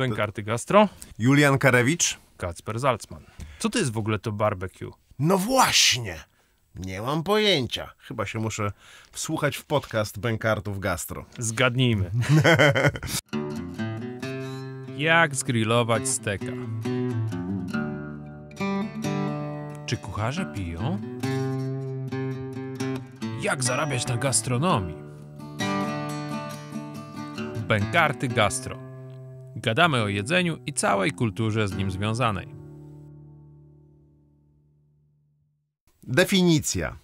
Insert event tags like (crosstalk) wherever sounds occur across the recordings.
Bękarty Gastro. Julian Karewicz. Kacper Zalcman. Co to jest w ogóle to barbecue? No właśnie! Nie mam pojęcia. Chyba się muszę wsłuchać w podcast Bękartów Gastro. Zgadnijmy. (laughs) Jak zgrillować steka? Czy kucharze piją? Jak zarabiać na gastronomii? Bękarty Gastro Gadamy o jedzeniu i całej kulturze z nim związanej. Definicja.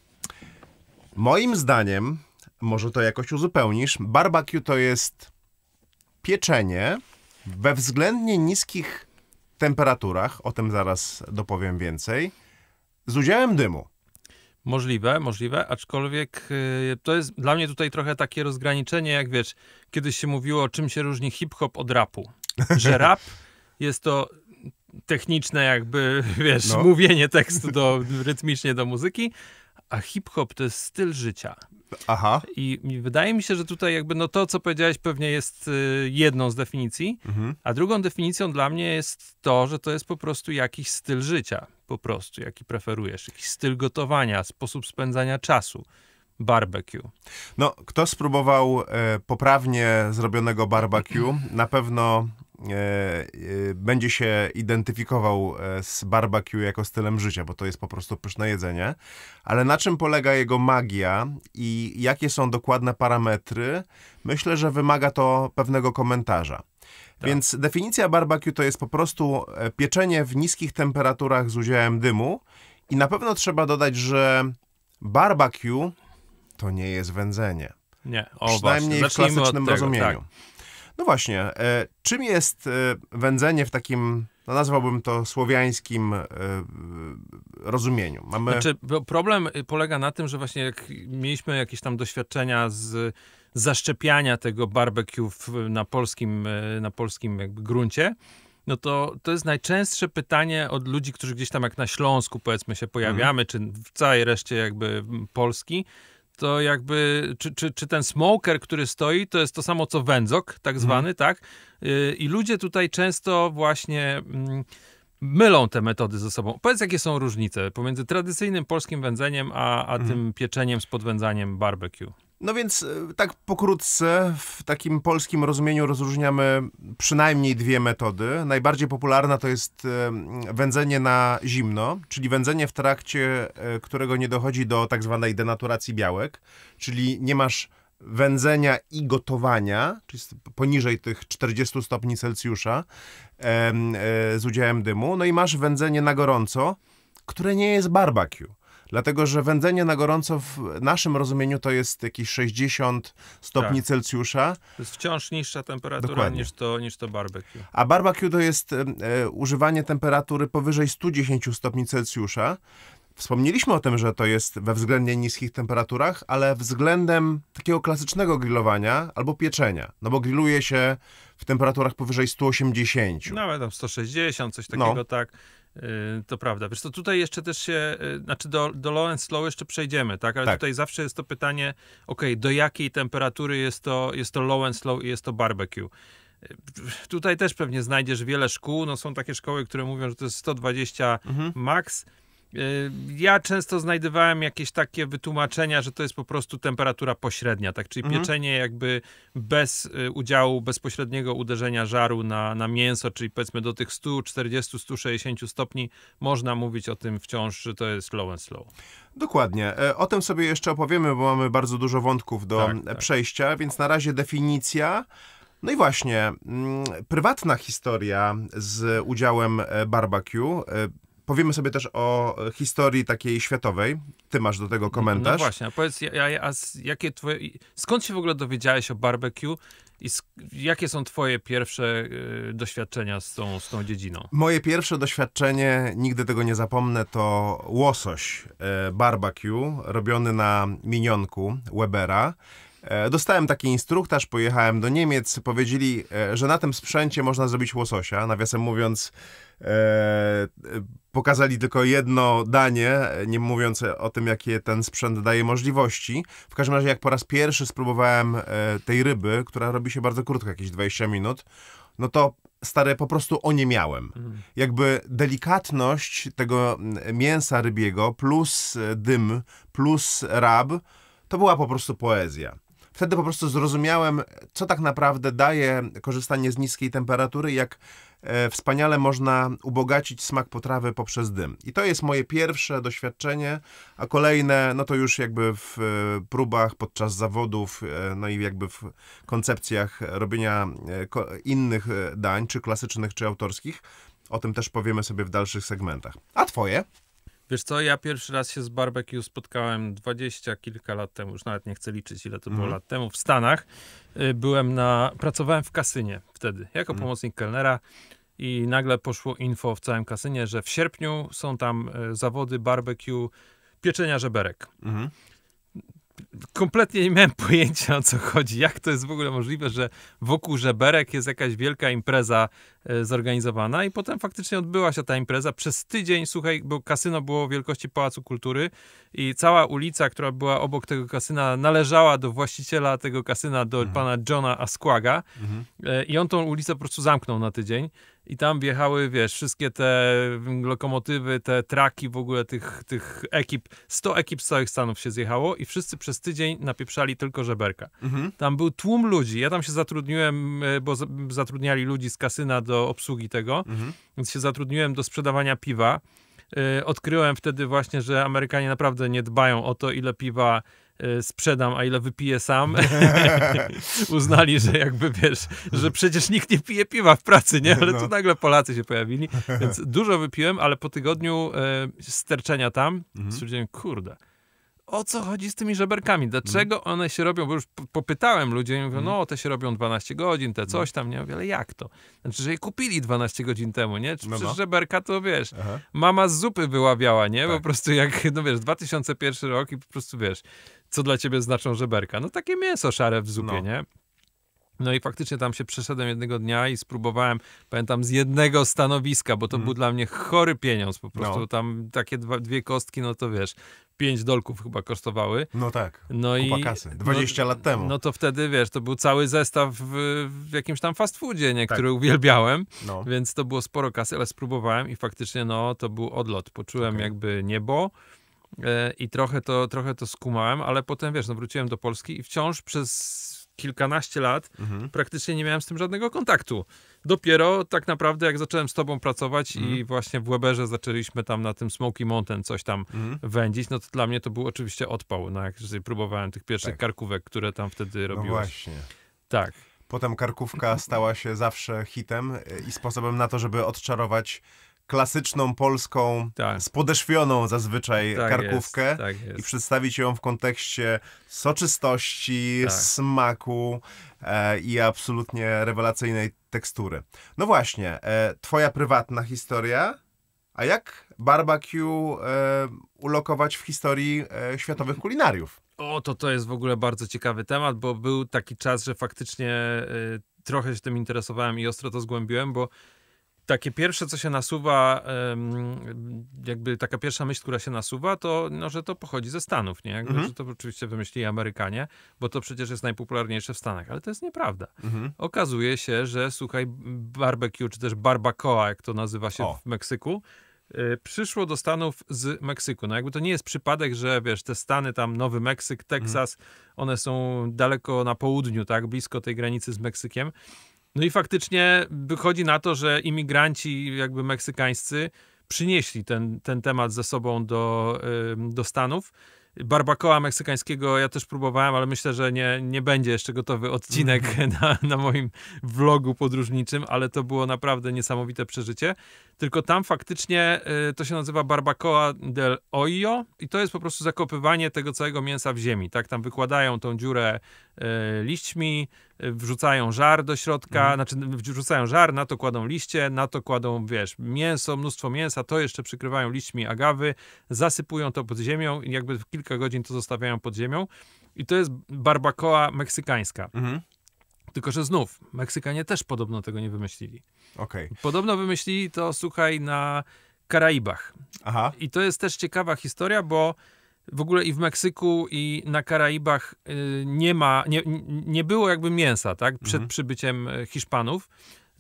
Moim zdaniem, może to jakoś uzupełnisz, barbecue to jest pieczenie we względnie niskich temperaturach, o tym zaraz dopowiem więcej, z udziałem dymu. Możliwe, możliwe, aczkolwiek y, to jest dla mnie tutaj trochę takie rozgraniczenie, jak wiesz, kiedyś się mówiło, czym się różni hip-hop od rapu. Że (laughs) rap jest to techniczne jakby, (laughs) wiesz, no. mówienie tekstu do, rytmicznie do muzyki, a hip-hop to jest styl życia. Aha. I wydaje mi się, że tutaj jakby no to, co powiedziałeś, pewnie jest y, jedną z definicji, mhm. a drugą definicją dla mnie jest to, że to jest po prostu jakiś styl życia, po prostu, jaki preferujesz, jakiś styl gotowania, sposób spędzania czasu barbecue. No, kto spróbował e, poprawnie zrobionego barbecue, na pewno E, e, będzie się identyfikował e, z barbecue jako stylem życia, bo to jest po prostu pyszne jedzenie. Ale na czym polega jego magia i jakie są dokładne parametry? Myślę, że wymaga to pewnego komentarza. Tak. Więc definicja barbecue to jest po prostu pieczenie w niskich temperaturach z udziałem dymu. I na pewno trzeba dodać, że barbecue to nie jest wędzenie. Nie, o Przynajmniej właśnie. w klasycznym tak. rozumieniu. Tak. No właśnie, e, czym jest e, wędzenie w takim, no nazwałbym to słowiańskim e, rozumieniu? Mamy... Znaczy, problem y, polega na tym, że właśnie jak mieliśmy jakieś tam doświadczenia z zaszczepiania tego barbecue y, na polskim, y, na polskim jakby gruncie, no to to jest najczęstsze pytanie od ludzi, którzy gdzieś tam jak na Śląsku powiedzmy się pojawiamy, mhm. czy w całej reszcie jakby Polski, to jakby, czy, czy, czy ten smoker, który stoi, to jest to samo co wędzok, tak mhm. zwany, tak? Y, I ludzie tutaj często właśnie mm, mylą te metody ze sobą. Powiedz, jakie są różnice pomiędzy tradycyjnym polskim wędzeniem, a, a mhm. tym pieczeniem z podwędzaniem barbecue? No więc e, tak pokrótce w takim polskim rozumieniu rozróżniamy przynajmniej dwie metody. Najbardziej popularna to jest e, wędzenie na zimno, czyli wędzenie w trakcie e, którego nie dochodzi do tak zwanej denaturacji białek, czyli nie masz wędzenia i gotowania, czyli poniżej tych 40 stopni Celsjusza z udziałem dymu. No i masz wędzenie na gorąco, które nie jest barbecue Dlatego, że wędzenie na gorąco w naszym rozumieniu to jest jakieś 60 stopni tak. Celsjusza. To jest wciąż niższa temperatura niż to, niż to barbecue. A barbecue to jest e, używanie temperatury powyżej 110 stopni Celsjusza. Wspomnieliśmy o tym, że to jest we względnie niskich temperaturach, ale względem takiego klasycznego grillowania albo pieczenia. No bo grilluje się w temperaturach powyżej 180. Nawet tam 160, coś no. takiego, no. tak. Yy, to prawda. Wiesz, to tutaj jeszcze też się, yy, znaczy do, do low and slow jeszcze przejdziemy, tak? Ale tak. tutaj zawsze jest to pytanie, ok, do jakiej temperatury jest to, jest to low and slow i jest to barbecue? Yy, tutaj też pewnie znajdziesz wiele szkół. No są takie szkoły, które mówią, że to jest 120 mhm. max. Y, ja często znajdowałem jakieś takie wytłumaczenia, że to jest po prostu temperatura pośrednia, tak? Czyli mhm. pieczenie jakby bez y, udziału bezpośredniego uderzenia żaru na, na mięso, czyli powiedzmy do tych 140-160 stopni, można mówić o tym wciąż, że to jest low and slow. Dokładnie. E, o tym sobie jeszcze opowiemy, bo mamy bardzo dużo wątków do tak, tak. przejścia, więc na razie definicja. No i właśnie, mm, prywatna historia z udziałem e, barbecue. E, Powiemy sobie też o e, historii takiej światowej. Ty masz do tego no komentarz. No właśnie, a powiedz, a, a jakie twoje, skąd się w ogóle dowiedziałeś o barbecue i jakie są twoje pierwsze y, doświadczenia z tą, z tą dziedziną? Moje pierwsze doświadczenie, nigdy tego nie zapomnę, to łosoś y, barbecue robiony na minionku Webera. Dostałem taki instruktaż, pojechałem do Niemiec, powiedzieli, że na tym sprzęcie można zrobić łososia. Nawiasem mówiąc, E, pokazali tylko jedno danie, nie mówiąc o tym, jakie ten sprzęt daje możliwości. W każdym razie, jak po raz pierwszy spróbowałem e, tej ryby, która robi się bardzo krótko, jakieś 20 minut, no to stare po prostu o nie miałem. Mhm. Jakby delikatność tego mięsa rybiego plus e, dym, plus rab, to była po prostu poezja wtedy po prostu zrozumiałem, co tak naprawdę daje korzystanie z niskiej temperatury, jak e, wspaniale można ubogacić smak potrawy poprzez dym. I to jest moje pierwsze doświadczenie, a kolejne, no to już jakby w e, próbach podczas zawodów, e, no i jakby w koncepcjach robienia innych dań, czy klasycznych, czy autorskich. O tym też powiemy sobie w dalszych segmentach. A twoje? Wiesz co, ja pierwszy raz się z barbecue spotkałem dwadzieścia kilka lat temu, już nawet nie chcę liczyć ile to było mm. lat temu, w Stanach. Y, byłem na, pracowałem w kasynie wtedy, jako mm. pomocnik kelnera i nagle poszło info w całym kasynie, że w sierpniu są tam y, zawody barbecue pieczenia żeberek. Mm kompletnie nie miałem pojęcia o co chodzi. Jak to jest w ogóle możliwe, że wokół żeberek jest jakaś wielka impreza e, zorganizowana i potem faktycznie odbyła się ta impreza. Przez tydzień, słuchaj, bo kasyno było wielkości Pałacu Kultury i cała ulica, która była obok tego kasyna należała do właściciela tego kasyna, do mhm. pana Johna Asquaga mhm. E, i on tą ulicę po prostu zamknął na tydzień i tam wjechały, wiesz, wszystkie te lokomotywy, te traki w ogóle tych, tych ekip. 100 ekip z całych Stanów się zjechało i wszyscy przez tydzień napieprzali tylko żeberka. Mhm. Tam był tłum ludzi. Ja tam się zatrudniłem, e, bo zatrudniali ludzi z kasyna do obsługi tego, mhm. więc się zatrudniłem do sprzedawania piwa. E, odkryłem wtedy właśnie, że Amerykanie naprawdę nie dbają o to, ile piwa Y, sprzedam, a ile wypiję sam. (laughs) (laughs) Uznali, że jakby wiesz, że przecież nikt nie pije piwa w pracy, nie? Ale no. tu nagle Polacy się pojawili. (laughs) Więc dużo wypiłem, ale po tygodniu e, sterczenia tam mhm. stwierdziłem, kurde, o co chodzi z tymi żeberkami? Dlaczego mhm. one się robią? Bo już popytałem ludzi, oni mówią, mhm. no te się robią 12 godzin, te coś tam, nie? Mówię, ale jak to? Znaczy, że je kupili 12 godzin temu, nie? Czy no, żeberka to, wiesz, Aha. mama z zupy wyławiała, nie? Tak. Po prostu jak, no wiesz, 2001 rok i po prostu, wiesz, co dla ciebie znaczą żeberka? No takie mięso szare w zupie, no. nie? No i faktycznie tam się przeszedłem jednego dnia i spróbowałem, pamiętam, z jednego stanowiska, bo to mm. był dla mnie chory pieniądz po prostu. No. Tam takie dwa, dwie kostki, no to wiesz, pięć dolków chyba kosztowały. No tak, no kupa i, kasy, 20 no, lat temu. No to wtedy, wiesz, to był cały zestaw w, w jakimś tam fast foodzie, nie, tak. który uwielbiałem, no. więc to było sporo kasy, ale spróbowałem i faktycznie, no, to był odlot. Poczułem okay. jakby niebo. E, I trochę to, trochę to skumałem, ale potem, wiesz, no wróciłem do Polski i wciąż przez kilkanaście lat mhm. praktycznie nie miałem z tym żadnego kontaktu. Dopiero tak naprawdę jak zacząłem z tobą pracować mhm. i właśnie w Weberze zaczęliśmy tam na tym Smoky Mountain coś tam mhm. wędzić, no to dla mnie to był oczywiście odpał, no jak sobie próbowałem tych pierwszych tak. karkówek, które tam wtedy no robiłeś. No właśnie. Tak. Potem karkówka stała się zawsze hitem e, i sposobem na to, żeby odczarować klasyczną polską, tak. spodeszwioną zazwyczaj tak karkówkę jest, tak jest. i przedstawić ją w kontekście soczystości, tak. smaku e, i absolutnie rewelacyjnej tekstury. No właśnie, e, twoja prywatna historia, a jak barbecue e, ulokować w historii e, światowych kulinariów? O, to to jest w ogóle bardzo ciekawy temat, bo był taki czas, że faktycznie e, trochę się tym interesowałem i ostro to zgłębiłem, bo takie pierwsze, co się nasuwa, jakby taka pierwsza myśl, która się nasuwa, to no, że to pochodzi ze Stanów, nie? Jakby, mhm. Że to oczywiście wymyślili Amerykanie, bo to przecież jest najpopularniejsze w Stanach, ale to jest nieprawda. Mhm. Okazuje się, że słuchaj, barbecue, czy też barbacoa, jak to nazywa się o. w Meksyku, e, przyszło do Stanów z Meksyku. No jakby to nie jest przypadek, że wiesz, te Stany tam, Nowy Meksyk, mhm. Teksas, mhm. one są daleko na południu, tak, blisko tej granicy z Meksykiem, no i faktycznie wychodzi na to, że imigranci jakby meksykańscy przynieśli ten, ten temat ze sobą do, do Stanów. Barbacoa meksykańskiego ja też próbowałem, ale myślę, że nie, nie będzie jeszcze gotowy odcinek mhm. (laughs) na, na moim vlogu podróżniczym, ale to było naprawdę niesamowite przeżycie. Tylko tam faktycznie y, to się nazywa Barbacoa del Hoyo i to jest po prostu zakopywanie tego całego mięsa w ziemi. Tak, tam wykładają tą dziurę y, liśćmi, wrzucają żar do środka, mhm. znaczy wrzucają żar, na to kładą liście, na to kładą, wiesz, mięso, mnóstwo mięsa, to jeszcze przykrywają liśćmi agawy, zasypują to pod ziemią i jakby w kilka godzin to zostawiają pod ziemią. I to jest barbacoa meksykańska. Mhm. Tylko, że znów, Meksykanie też podobno tego nie wymyślili. Okay. Podobno wymyślili to, słuchaj, na Karaibach. Aha. I to jest też ciekawa historia, bo w ogóle i w Meksyku, i na Karaibach y, nie ma, nie, nie było jakby mięsa, tak, przed mhm. przybyciem e, Hiszpanów.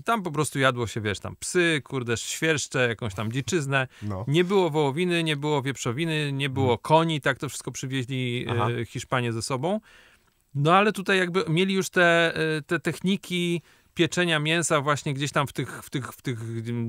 Tam po prostu jadło się, wiesz, tam psy, kurde, świerszcze, jakąś tam dziczyznę. No. Nie było wołowiny, nie było wieprzowiny, nie było mhm. koni, tak to wszystko przywieźli e, Aha. Hiszpanie ze sobą. No ale tutaj jakby mieli już te, e, te techniki pieczenia mięsa właśnie gdzieś tam w tych, w tych, w tych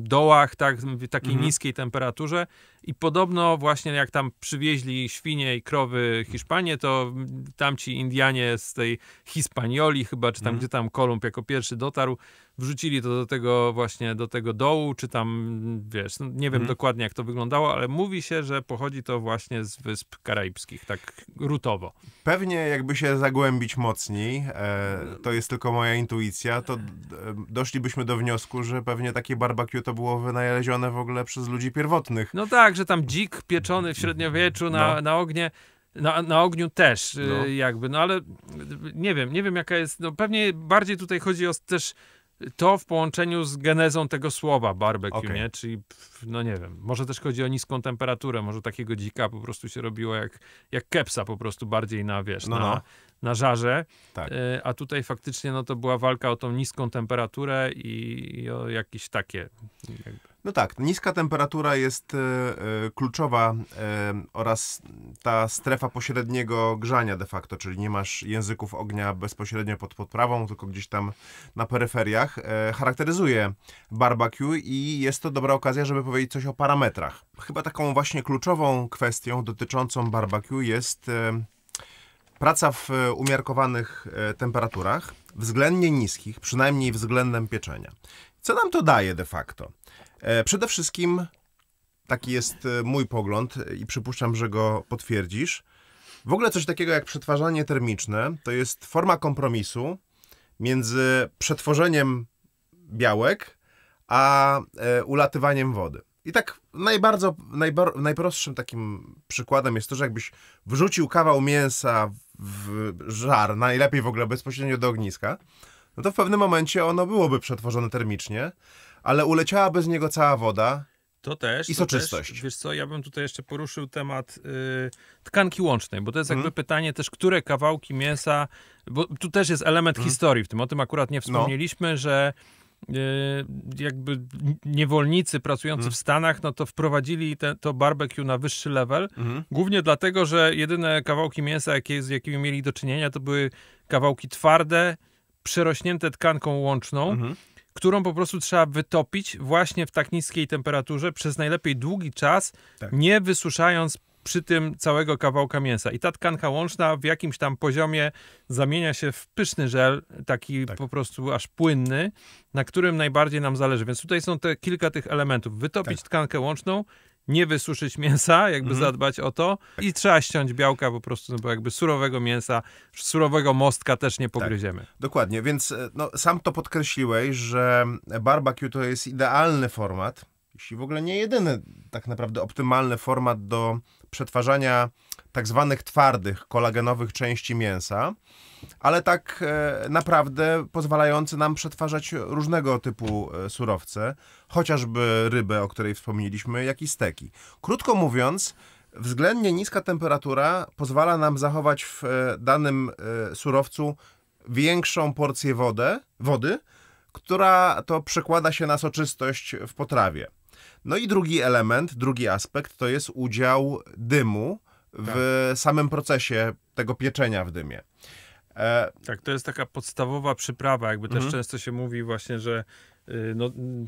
dołach, tak, w takiej mhm. niskiej temperaturze, i podobno właśnie jak tam przywieźli świnie i krowy Hiszpanie, to tamci Indianie z tej Hispanioli chyba, czy tam mm. gdzie tam Kolumb jako pierwszy dotarł, wrzucili to do tego właśnie, do tego dołu, czy tam, wiesz, no nie wiem mm. dokładnie jak to wyglądało, ale mówi się, że pochodzi to właśnie z Wysp Karaibskich, tak rutowo. Pewnie jakby się zagłębić mocniej, e, to jest tylko moja intuicja, to e, doszlibyśmy do wniosku, że pewnie takie barbecue to było wynalezione w ogóle przez ludzi pierwotnych. No tak, że tam dzik pieczony w średniowieczu na, no. na ognie. Na, na ogniu też y, no. jakby, no ale nie wiem, nie wiem jaka jest, no pewnie bardziej tutaj chodzi o też to w połączeniu z genezą tego słowa barbecue, okay. nie? Czyli, no nie wiem, może też chodzi o niską temperaturę, może takiego dzika po prostu się robiło jak, jak kepsa po prostu bardziej na, wiesz, no, no. na, na żarze. Tak. Y, a tutaj faktycznie, no to była walka o tą niską temperaturę i, i o jakieś takie jakby. No tak, niska temperatura jest e, e, kluczowa e, oraz ta strefa pośredniego grzania de facto, czyli nie masz języków ognia bezpośrednio pod podprawą, tylko gdzieś tam na peryferiach, charakteryzuje barbecue i jest to dobra okazja, żeby powiedzieć coś o parametrach. Chyba taką właśnie kluczową kwestią dotyczącą barbecue jest praca w umiarkowanych temperaturach, względnie niskich, przynajmniej względem pieczenia. Co nam to daje de facto? E, przede wszystkim, taki jest e, mój pogląd i przypuszczam, że go potwierdzisz. W ogóle coś takiego jak przetwarzanie termiczne to jest forma kompromisu między przetworzeniem białek a e, ulatywaniem wody. I tak najbardzo, najbar, najprostszym takim przykładem jest to, że jakbyś wrzucił kawał mięsa w żar, najlepiej w ogóle bezpośrednio do ogniska, no to w pewnym momencie ono byłoby przetworzone termicznie, ale uleciała bez niego cała woda. To też. I soczystość. Też, wiesz co, ja bym tutaj jeszcze poruszył temat yy, tkanki łącznej, bo to jest jakby mhm. pytanie też, które kawałki mięsa, bo tu też jest element mhm. historii w tym, o tym akurat nie no. wspomnieliśmy, no. że y, jakby niewolnicy pracujący mm. w Stanach, no to wprowadzili te, to barbecue na wyższy level. Mm. Głównie dlatego, że jedyne kawałki mięsa, jakie, z jakimi mieli do czynienia, to były kawałki twarde, przerośnięte tkanką łączną. Mm którą po prostu trzeba wytopić właśnie w tak niskiej temperaturze przez najlepiej długi czas, tak. nie wysuszając przy tym całego kawałka mięsa. I ta tkanka łączna w jakimś tam poziomie zamienia się w pyszny żel, taki tak. po prostu aż płynny, na którym najbardziej nam zależy. Więc tutaj są te kilka tych elementów. Wytopić tak. tkankę łączną, nie wysuszyć mięsa, jakby mhm. zadbać o to tak. i trzeba ściąć białka po prostu, no bo jakby surowego mięsa, surowego mostka też nie tak. pogryziemy. Tak, dokładnie, więc e, no, sam to podkreśliłeś, że barbecue to jest idealny format, jeśli w ogóle nie jedyny tak naprawdę optymalny format do przetwarzania tak zwanych twardych, kolagenowych części mięsa, ale tak e, naprawdę pozwalający nam przetwarzać różnego typu e, surowce, chociażby rybę, o której wspomnieliśmy, jak i steki. Krótko mówiąc, względnie niska temperatura pozwala nam zachować w e, danym surowcu większą porcję wodę, wody, która to przekłada się na soczystość w potrawie. No i drugi element, drugi aspekt to jest udział dymu tak. w samym procesie tego pieczenia w dymie. E... Tak, to jest taka podstawowa przyprawa, jakby też mhm. często się mówi właśnie, że yy, no, mm,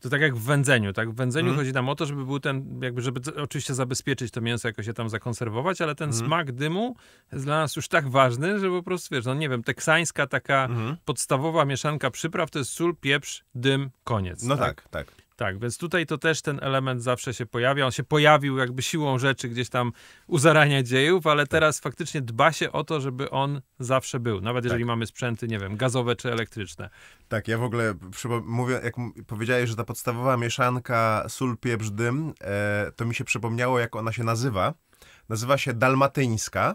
to tak jak w wędzeniu, tak? W wędzeniu mhm. chodzi nam o to, żeby był ten, jakby, żeby oczywiście zabezpieczyć to mięso, jakoś się tam zakonserwować, ale ten mhm. smak dymu jest dla nas już tak ważny, że po prostu, wiesz, no nie wiem, teksańska taka podstawowa mieszanka przypraw to jest sól, pieprz, dym, koniec. No tak, tak. tak. Tak, więc tutaj to też ten element zawsze się pojawia. On się pojawił jakby siłą rzeczy gdzieś tam u zarania dziejów, ale tak. teraz faktycznie dba się o to, żeby on zawsze był. Nawet jeżeli tak. mamy sprzęty, nie wiem, gazowe czy elektryczne. Tak, ja w ogóle mówię, jak powiedziałeś, że ta podstawowa mieszanka sól, pieprz, dym, e, to mi się przypomniało, jak ona się nazywa. Nazywa się dalmatyńska.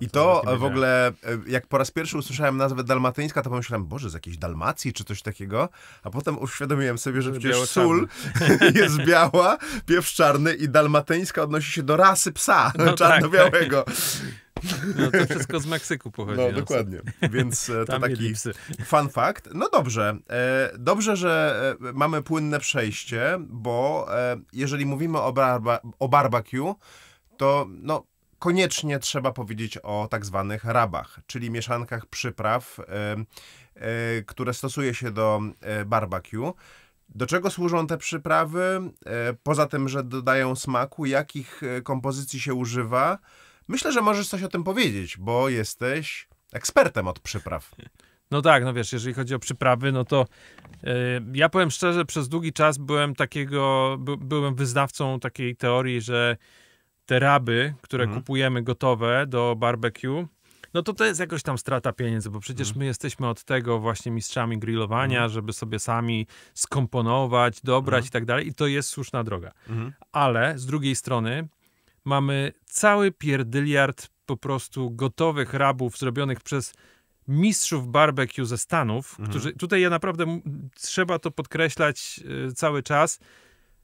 I to w ogóle, e, jak po raz pierwszy usłyszałem nazwę dalmatyńska, to pomyślałem, boże, z jakiejś Dalmacji czy coś takiego, a potem uświadomiłem sobie, że przecież sól (laughs) jest biała, piew czarny i dalmatyńska odnosi się do rasy psa no tak. czarno-białego. Tak. No to wszystko z Meksyku pochodzi. No, no. dokładnie, więc e, to taki fun fact. No dobrze, e, dobrze, że mamy płynne przejście, bo jeżeli mówimy o, barba, o barbecue, to no, koniecznie trzeba powiedzieć o tak zwanych rabach, czyli mieszankach przypraw, e, które stosuje się do e, barbecue. Do czego służą te przyprawy? E, poza tym, że dodają smaku, jakich kompozycji się używa? Myślę, że możesz coś o tym powiedzieć, bo jesteś ekspertem od przypraw. No tak, no wiesz, jeżeli chodzi o przyprawy, no to yy, ja powiem szczerze, przez długi czas byłem takiego, by, byłem wyznawcą takiej teorii, że te raby, które mhm. kupujemy gotowe do barbecue, no to to jest jakoś tam strata pieniędzy, bo przecież mhm. my jesteśmy od tego właśnie mistrzami grillowania, mhm. żeby sobie sami skomponować, dobrać mm. i tak dalej i to jest słuszna droga. Mhm. Ale z drugiej strony mamy cały pierdyliard po prostu gotowych rabów zrobionych przez mistrzów barbecue ze Stanów, którzy, tutaj ja naprawdę trzeba to podkreślać yy, cały czas,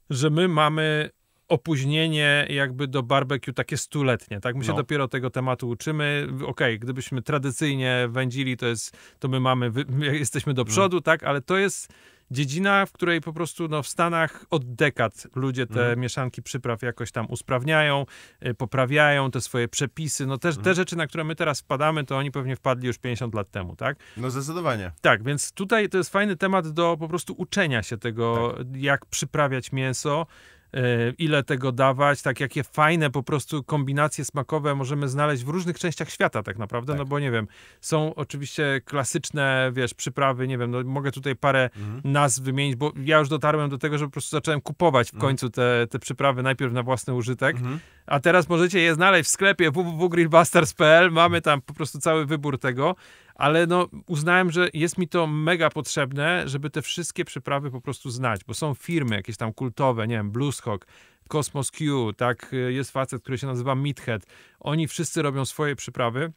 że my mamy opóźnienie jakby do barbecue takie stuletnie, tak? My się no. dopiero tego tematu uczymy. Okej, okay, gdybyśmy tradycyjnie wędzili, to jest, to my mamy, my jesteśmy do mhm. przodu, mm. tak? Ale to jest dziedzina, w której po prostu no, w Stanach od dekad ludzie te mm. mieszanki przypraw jakoś tam usprawniają, y, poprawiają te swoje przepisy. No te, mm. te rzeczy, na które my teraz wpadamy, to oni pewnie wpadli już 50 lat temu, tak? No zdecydowanie. Tak, więc tutaj to jest fajny temat do po prostu uczenia się tego, tak. jak przyprawiać mięso. E, ile tego dawać, tak jakie fajne po prostu kombinacje smakowe możemy znaleźć w różnych częściach świata tak naprawdę, no tak. no bo nie wiem, są oczywiście klasyczne, wiesz, przyprawy, nie wiem, no mogę tutaj parę mhm. nazw wymienić, bo ja już dotarłem do tego, że po prostu zacząłem kupować w mhm. końcu te, te przyprawy najpierw na własny użytek, mhm. a teraz możecie je znaleźć w sklepie www.grillbusters.pl, mamy tam po prostu cały wybór tego, ale no, uznałem, że jest mi to mega potrzebne, żeby te wszystkie przyprawy po prostu znać, bo są firmy jakieś tam kultowe, nie wiem, Blueshawk, Cosmos Q, tak, y, jest facet, który się nazywa Meathead, oni wszyscy robią swoje przyprawy.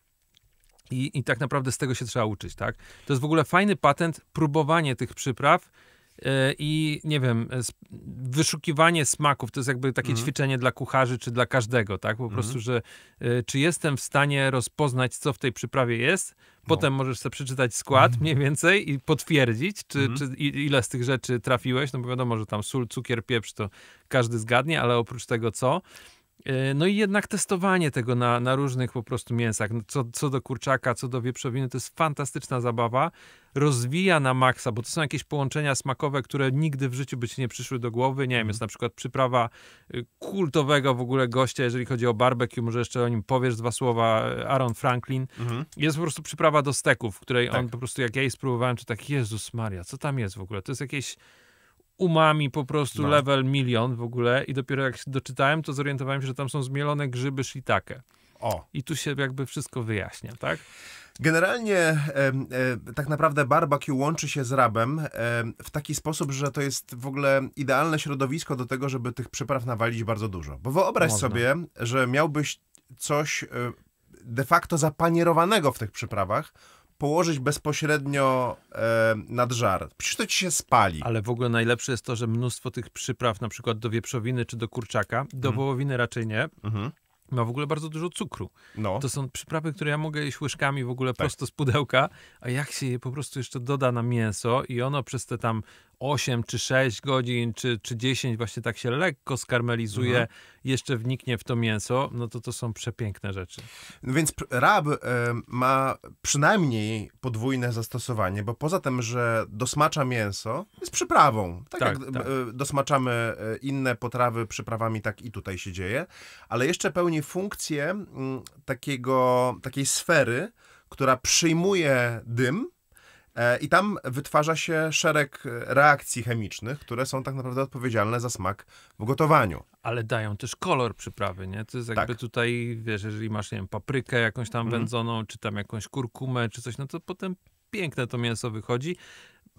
I, I tak naprawdę z tego się trzeba uczyć, tak? To jest w ogóle fajny patent, próbowanie tych przypraw, E, i nie wiem, e, wyszukiwanie smaków to jest jakby takie mhm. ćwiczenie dla kucharzy czy dla każdego, tak? Po mhm. prostu, że e, czy jestem w stanie rozpoznać, co w tej przyprawie jest, no. Potem no. możesz sobie przeczytać skład mniej mhm. więcej i potwierdzić, czy, mhm. czy, ile z tych rzeczy trafiłeś. No bo wiadomo, że tam sól, cukier, pieprz to każdy zgadnie, ale oprócz tego co. E, no i jednak testowanie tego na, na różnych po prostu mięsach, no co, co do kurczaka, co do wieprzowiny, to jest fantastyczna zabawa. Rozwija na maksa, bo to są jakieś połączenia smakowe, które nigdy w życiu by ci nie przyszły do głowy. Nie wiem, mhm. jest na przykład przyprawa y, kultowego w ogóle gościa, jeżeli chodzi o barbecue, może jeszcze o nim powiesz dwa słowa, y, Aaron Franklin. Mhm. Jest po prostu przyprawa do steków, w której tak. on po prostu, jak ja jej spróbowałem, to tak, Jezus Maria, co tam jest w ogóle? To jest jakieś umami po prostu no. level milion w ogóle i dopiero jak się doczytałem, to zorientowałem się, że tam są zmielone grzyby shiitake. O. I tu się jakby wszystko wyjaśnia, tak? Generalnie e, e, tak naprawdę barbecue łączy się z rabem e, w taki sposób, że to jest w ogóle idealne środowisko do tego, żeby tych przypraw nawalić bardzo dużo. Bo wyobraź Można. sobie, że miałbyś coś e, de facto zapanierowanego w tych przyprawach, położyć bezpośrednio e, nad żar. Przecież to ci się spali. Ale w ogóle najlepsze jest to, że mnóstwo tych przypraw, na przykład do wieprzowiny czy do kurczaka, do mhm. wołowiny raczej nie, mhm. ma w ogóle bardzo dużo cukru. No. To są przyprawy, które ja mogę jeść łyżkami w ogóle tak. prosto z pudełka, a jak się je po prostu jeszcze doda na mięso i ono przez te tam 8 czy 6 godzin, czy, czy 10, właśnie tak się lekko skarmelizuje, mhm. jeszcze wniknie w to mięso, no to to są przepiękne rzeczy. No więc rab y, ma przynajmniej podwójne zastosowanie, bo poza tym, że dosmacza mięso, jest przyprawą. Tak, tak jak e, tak. Y, dosmaczamy e, inne potrawy przyprawami, tak i tutaj się dzieje, ale jeszcze pełni funkcję y, takiego, takiej sfery, która przyjmuje dym, E, I tam wytwarza się szereg e, reakcji chemicznych, które są tak naprawdę odpowiedzialne za smak w gotowaniu. Ale dają też kolor przyprawy, nie? To jest jakby tak. tutaj, wiesz, jeżeli masz, nie wiem, paprykę jakąś tam mm. wędzoną, czy tam jakąś kurkumę, czy coś, no to potem piękne to mięso wychodzi.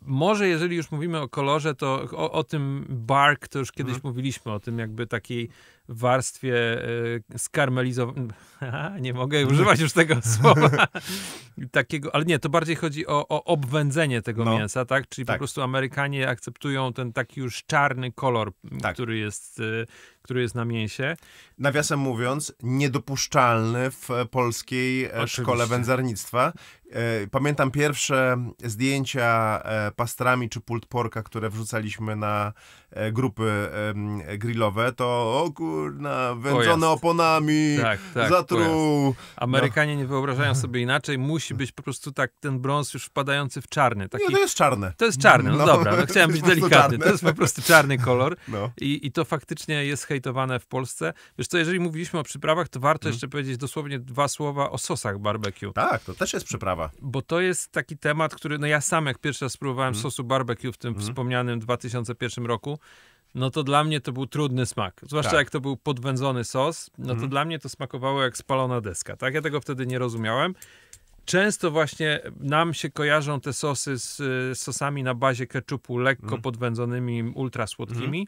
Może jeżeli już mówimy o kolorze, to o, o tym bark, to już kiedyś mm. mówiliśmy, o tym jakby takiej warstwie e, skarmelizowanej, (laughs) nie mogę używać już tego (laughs) słowa, takiego, ale nie, to bardziej chodzi o, o obwędzenie tego no. mięsa, tak? Czyli tak. po prostu Amerykanie akceptują ten taki już czarny kolor, tak. który, jest, e, który jest na mięsie. Nawiasem mówiąc, niedopuszczalny w polskiej e, Oczywiście. szkole wędzarnictwa. Pamiętam pierwsze zdjęcia pastrami czy pulled porka, które wrzucaliśmy na grupy grillowe, to o kurna, wędzone oponami, tak, tak, zatruł. No. Amerykanie no. nie wyobrażają sobie inaczej, musi być po prostu tak ten brąz już wpadający w czarny. Taki... Nie, to jest czarne. To jest czarne. no, no dobra, no, chciałem (laughs) być delikatny, to jest po prostu czarny kolor no. I, i to faktycznie jest hejtowane w Polsce. Wiesz co, jeżeli mówiliśmy o przyprawach, to warto mhm. jeszcze powiedzieć dosłownie dwa słowa o sosach barbecue. Tak, to też jest przyprawa. Bo to jest taki temat, który, no ja sam jak pierwszy raz spróbowałem hmm. sosu barbecue w tym hmm. wspomnianym 2001 roku, no to dla mnie to był trudny smak. Zwłaszcza tak. jak to był podwędzony sos, no to mhm. dla mnie to smakowało jak spalona deska, tak? Ja tego wtedy nie rozumiałem. Często właśnie nam się kojarzą te sosy z, z y, sosami na bazie keczupu lekko mhm. podwędzonymi, ultra słodkimi. Mhm.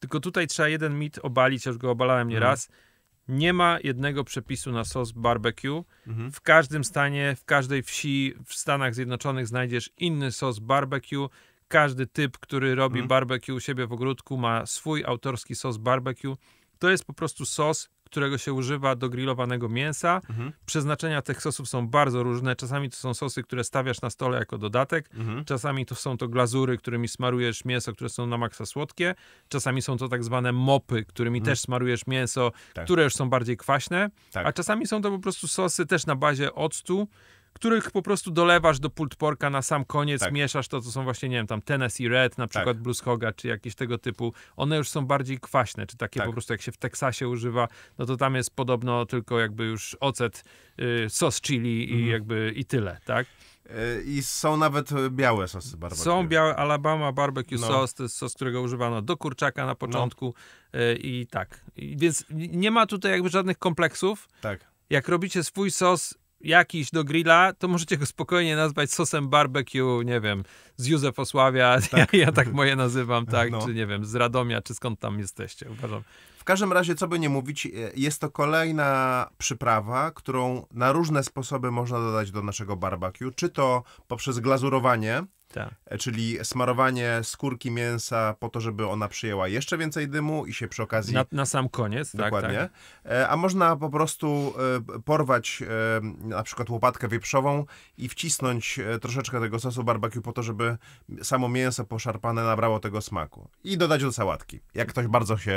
Tylko tutaj trzeba jeden mit obalić, już go obalałem nieraz. raz. Nie ma jednego przepisu na sos barbecue. Mhm. W każdym stanie, w każdej wsi w Stanach Zjednoczonych znajdziesz inny sos barbecue każdy typ, który robi mm. barbecue u siebie w ogródku, ma swój autorski sos barbecue. To jest po prostu sos, którego się używa do grillowanego mięsa. Mhm. Przeznaczenia tych sosów są bardzo różne. Czasami to są sosy, które stawiasz na stole jako dodatek, mhm. czasami to są to glazury, którymi smarujesz mięso, które są na maksa słodkie, czasami są to tak zwane mopy, którymi mhm. też smarujesz mięso, tak. które już są bardziej kwaśne, tak. a czasami są to po prostu sosy też na bazie octu, których po prostu dolewasz do pult porka na sam koniec, tak. mieszasz to, co są właśnie, nie wiem, tam Tennessee Red, na tak. przykład tak. Blues Hoga, czy jakieś tego typu. One już są bardziej kwaśne, czy takie tak. po prostu jak się w Teksasie używa, no to tam jest podobno tylko jakby już ocet, y, sos chili mhm. i jakby i tyle, tak? Y, I są nawet y, białe sosy barbecue. Są białe Alabama barbecue no. sos, to jest sos, którego używano do kurczaka na no. początku no. i tak. więc nie ma tutaj jakby żadnych kompleksów. Tak. Jak robicie swój sos, jakiś do grilla, to możecie go spokojnie nazwać sosem barbecue, nie wiem, z Józef Osławia, (laughs) tak. Ja, ja, tak moje nazywam, tak, no. czy nie wiem, z Radomia, czy skąd tam jesteście, uważam. W każdym razie, co by nie mówić, e, jest to kolejna przyprawa, którą na różne sposoby można dodać do naszego barbecue, czy to poprzez glazurowanie, tak. E, czyli smarowanie skórki mięsa po to, żeby ona przyjęła jeszcze więcej dymu i się przy okazji... Na, na sam koniec, tak, Dokładnie. Tak, tak. A można po prostu e, porwać na przykład łopatkę wieprzową i wcisnąć troszeczkę tego sosu barbecue po to, żeby samo mięso poszarpane nabrało tego smaku. I dodać do sałatki. Jak ktoś bardzo się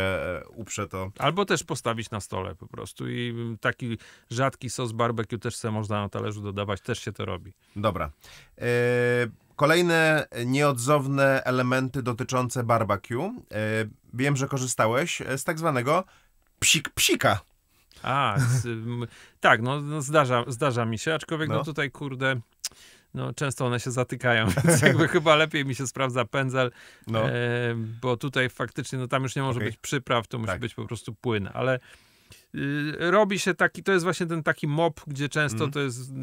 uprze, to... Albo też postawić na stole po prostu i mm, taki rzadki sos barbecue też se można na talerzu dodawać, też się to robi. Dobra. Kolejne nieodzowne elementy dotyczące barbecue. E, wiem, że korzystałeś e, z tak zwanego psik-psika. A, z, tak, no, no, zdarza, zdarza mi się, aczkolwiek no, no tutaj, kurde, no, często one się zatykają, (laughs) więc jakby chyba lepiej mi się sprawdza pędzel, no. e, bo tutaj faktycznie, no tam już nie może okay. być przypraw, to musi tak. być po prostu płyn, ale y, robi się taki, to jest właśnie ten taki mop, gdzie często mm. to jest y,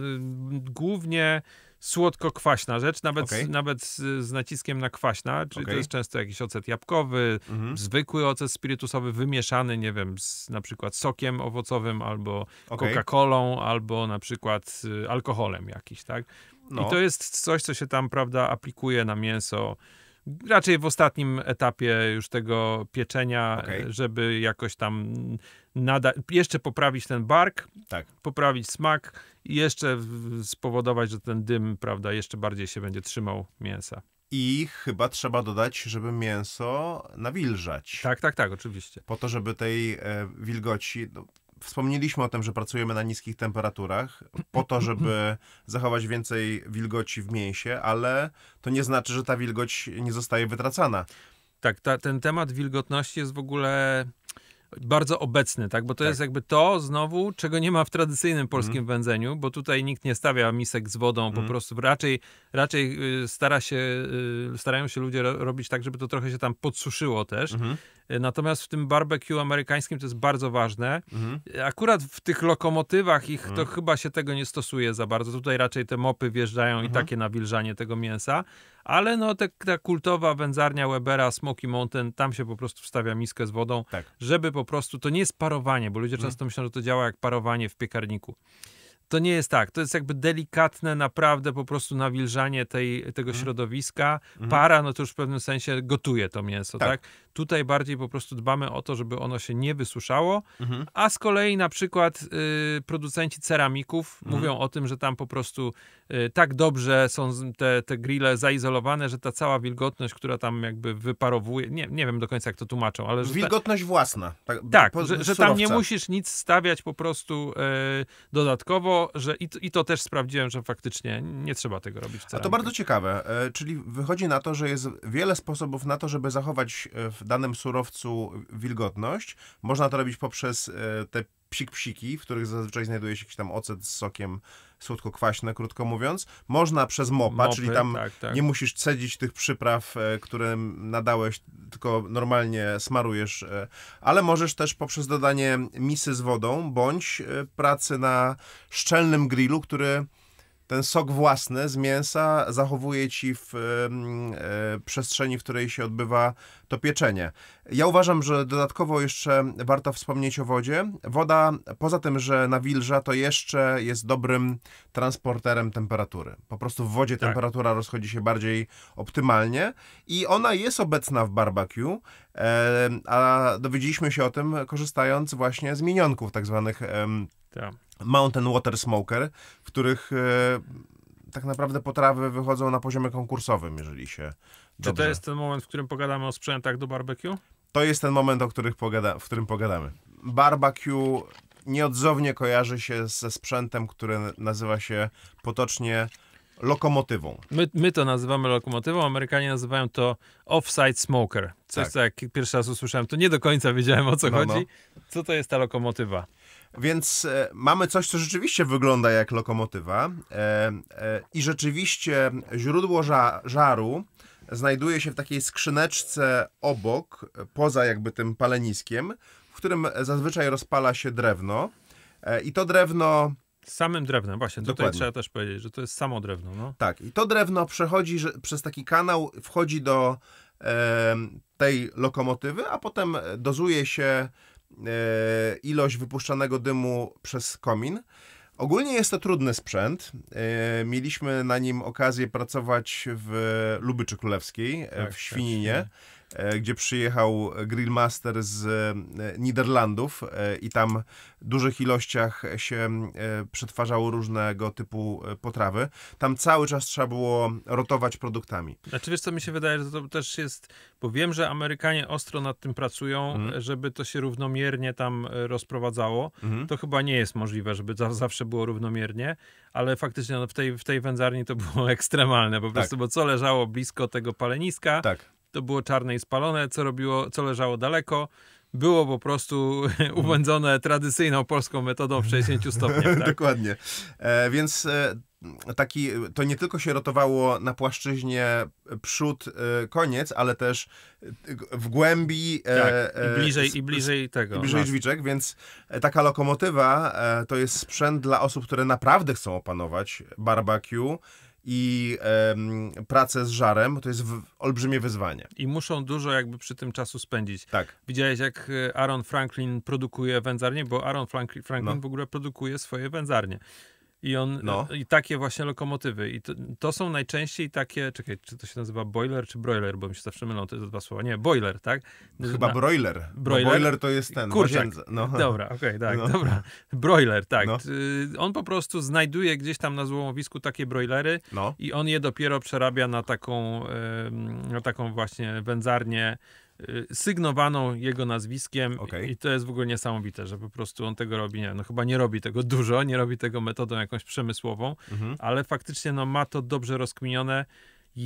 głównie słodko-kwaśna rzecz, nawet, okay. nawet z, z, naciskiem na kwaśna, czyli okay. to jest często jakiś ocet jabłkowy, mm -hmm. zwykły ocet spirytusowy wymieszany, nie wiem, z na przykład sokiem owocowym albo okay. Coca-Colą, albo na przykład y, alkoholem jakiś, tak? No. I to jest coś, co się tam, prawda, aplikuje na mięso raczej w ostatnim etapie już tego pieczenia, okay. żeby jakoś tam nada- jeszcze poprawić ten bark, tak. poprawić smak i jeszcze spowodować, że ten dym, prawda, jeszcze bardziej się będzie trzymał mięsa. I chyba trzeba dodać, żeby mięso nawilżać. Tak, tak, tak, oczywiście. Po to, żeby tej e, wilgoci, no, wspomnieliśmy o tym, że pracujemy na niskich temperaturach po to, żeby (laughs) zachować więcej wilgoci w mięsie, ale to nie znaczy, że ta wilgoć nie zostaje wytracana. Tak, ta, ten temat wilgotności jest w ogóle bardzo obecny, tak? Bo to tak. jest jakby to znowu, czego nie ma w tradycyjnym mhm. polskim mm. wędzeniu, bo tutaj nikt nie stawia misek z wodą, mm. po mhm. prostu raczej, raczej y, stara się, y, starają się ludzie robić tak, żeby to trochę się tam podsuszyło też. Mm. Natomiast w tym barbecue amerykańskim to jest bardzo ważne. Mhm. Akurat w tych lokomotywach ich to chyba się tego nie stosuje za bardzo. Tutaj raczej te mopy wjeżdżają i takie nawilżanie tego mięsa, ale no te, ta kultowa wędzarnia Webera, Smoky Mountain, tam się po prostu wstawia miskę z wodą, tak. żeby po prostu, to nie jest parowanie, bo ludzie hmm. często myślą, że to działa jak parowanie w piekarniku. To nie jest tak. To jest jakby delikatne, naprawdę po prostu nawilżanie tej, tego hmm. środowiska. Hmm. Para, no to już w pewnym sensie gotuje to mięso, tak? tak? Tutaj bardziej po prostu dbamy o to, żeby ono się nie wysuszało, mhm. a z kolei na przykład y, producenci ceramików mhm. mówią o tym, że tam po prostu y, tak dobrze są te, te grille zaizolowane, że ta cała wilgotność, która tam jakby wyparowuje, nie, nie wiem do końca jak to tłumaczą, ale... Że wilgotność ta, własna. Tak, tak po, że, że, tam nie musisz nic stawiać po prostu y, dodatkowo, że i, i to też sprawdziłem, że faktycznie nie trzeba tego robić w A to bardzo ciekawe, e, czyli wychodzi na to, że jest wiele sposobów na to, żeby zachować e, w danym surowcu wilgotność. Można to robić poprzez e, te psik-psiki, w których zazwyczaj znajduje się jakiś tam ocet z sokiem słodko-kwaśne, krótko mówiąc. Można przez mopa, Mopy, czyli tam tak, tak. nie musisz cedzić tych przypraw, e, które nadałeś, tylko normalnie smarujesz, e, ale możesz też poprzez dodanie misy z wodą, bądź pracy na szczelnym grillu, który ten sok własny z mięsa zachowuje ci w y, przestrzeni, w której się odbywa to pieczenie. Ja uważam, że dodatkowo jeszcze warto wspomnieć o wodzie. Woda, poza tym, że nawilża, to jeszcze jest dobrym transporterem temperatury. Po prostu w wodzie tak. temperatura rozchodzi się bardziej optymalnie i ona jest obecna w barbecue, a dowiedzieliśmy się o tym korzystając właśnie z minionków, tak zwanych. Tak Mountain Water Smoker, w których e, tak naprawdę potrawy wychodzą na poziomie konkursowym, jeżeli się. Dobrze. Czy to jest ten moment, w którym pogadamy o sprzętach do barbecue? To jest ten moment, o których pogada, w którym pogadamy. Barbecue nieodzownie kojarzy się ze sprzętem, który nazywa się potocznie lokomotywą. My, my to nazywamy lokomotywą, Amerykanie nazywają to offside smoker. Coś, tak. co jak pierwszy raz usłyszałem, to nie do końca wiedziałem o co no, no. chodzi. No. Co to jest ta lokomotywa? Więc e, mamy coś, co rzeczywiście wygląda jak lokomotywa e, e, i rzeczywiście źródło ża żaru znajduje się w takiej skrzyneczce obok, poza jakby tym paleniskiem, w którym zazwyczaj rozpala się drewno e, i to drewno Samym drewnem, właśnie. Tutaj trzeba też powiedzieć, że to jest samo drewno. No. Tak, i to drewno przechodzi że, przez taki kanał, wchodzi do e, tej lokomotywy, a potem dozuje się E, ilość wypuszczanego dymu przez komin. Ogólnie jest to trudny sprzęt. E, mieliśmy na nim okazję pracować w Lubyczy Królewskiej, e, tak, w Świninie. Tak, E, gdzie przyjechał grillmaster z e, Niderlandów e, i tam w dużych ilościach się przetwarzało różnego typu potrawy. Tam cały czas trzeba było rotować produktami. Znaczy wiesz co, mi się wydaje, że to też jest, bo wiem, że Amerykanie ostro nad tym pracują, mhm. żeby to się równomiernie tam rozprowadzało. Mhm. To chyba nie jest możliwe, żeby zawsze było równomiernie, ale faktycznie no, w, tej, w tej wędzarni to było (laughs) ekstremalne po tak. prostu, tak. bo co leżało blisko tego paleniska, tak. To było czarne i spalone, co robiło, co leżało daleko było po prostu ubędzone (laughs) tradycyjną polską metodą w 60 stopniach. (laughs) Tak? Dokładnie. E, więc e, taki, to nie tylko się rotowało na płaszczyźnie przód, e, koniec, ale też e, w głębi. E, tak, i e, bliżej, i bliżej tego. I bliżej no. drzwiczek, więc taka lokomotywa to jest sprzęt dla osób, które naprawdę chcą opanować barbecue i pracę z żarem, to jest w, olbrzymie wyzwanie. I muszą dużo jakby przy tym czasu spędzić. Tak. Widziałeś, jak e, Aaron Franklin produkuje wędzarnie, bo Aaron Franklin no. w ogóle produkuje swoje wędzarnie. I, on, no. E, I takie właśnie lokomotywy. I to, to, są najczęściej takie, czekaj, czy to się nazywa boiler czy broiler, bo mi się zawsze mylą te dwa słowa. Nie, boiler, tak? Chyba Na, broiler. broiler. to jest ten. Kurczak. No. Dobra, okej, okay, tak, no. dobra. Broiler, tak. No. On po prostu znajduje gdzieś tam na złomowisku takie broilery no. i on je dopiero przerabia na taką, na taką właśnie wędzarnię Y, sygnowaną jego nazwiskiem okay. i to jest w ogóle niesamowite, że po prostu on tego robi, nie no chyba nie robi tego dużo, nie robi tego metodą jakąś przemysłową, mhm. ale faktycznie no ma to dobrze rozkminione,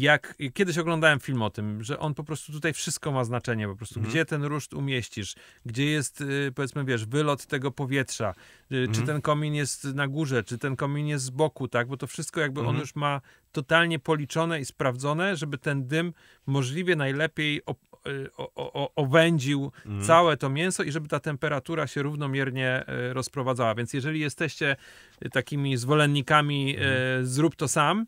jak kiedyś oglądałem film o tym, że on po prostu tutaj wszystko ma znaczenie, po prostu mhm. gdzie ten ruszt umieścisz, gdzie jest y, powiedzmy, wiesz, wylot tego powietrza, y, czy mhm. ten komin jest na górze, czy ten komin jest z boku, tak, bo to wszystko jakby on mhm. już ma totalnie policzone i sprawdzone, żeby ten dym możliwie najlepiej y, o, o, owędził mm. całe to mięso i żeby ta temperatura się równomiernie rozprowadzała. Więc jeżeli jesteście takimi zwolennikami e, zrób to sam,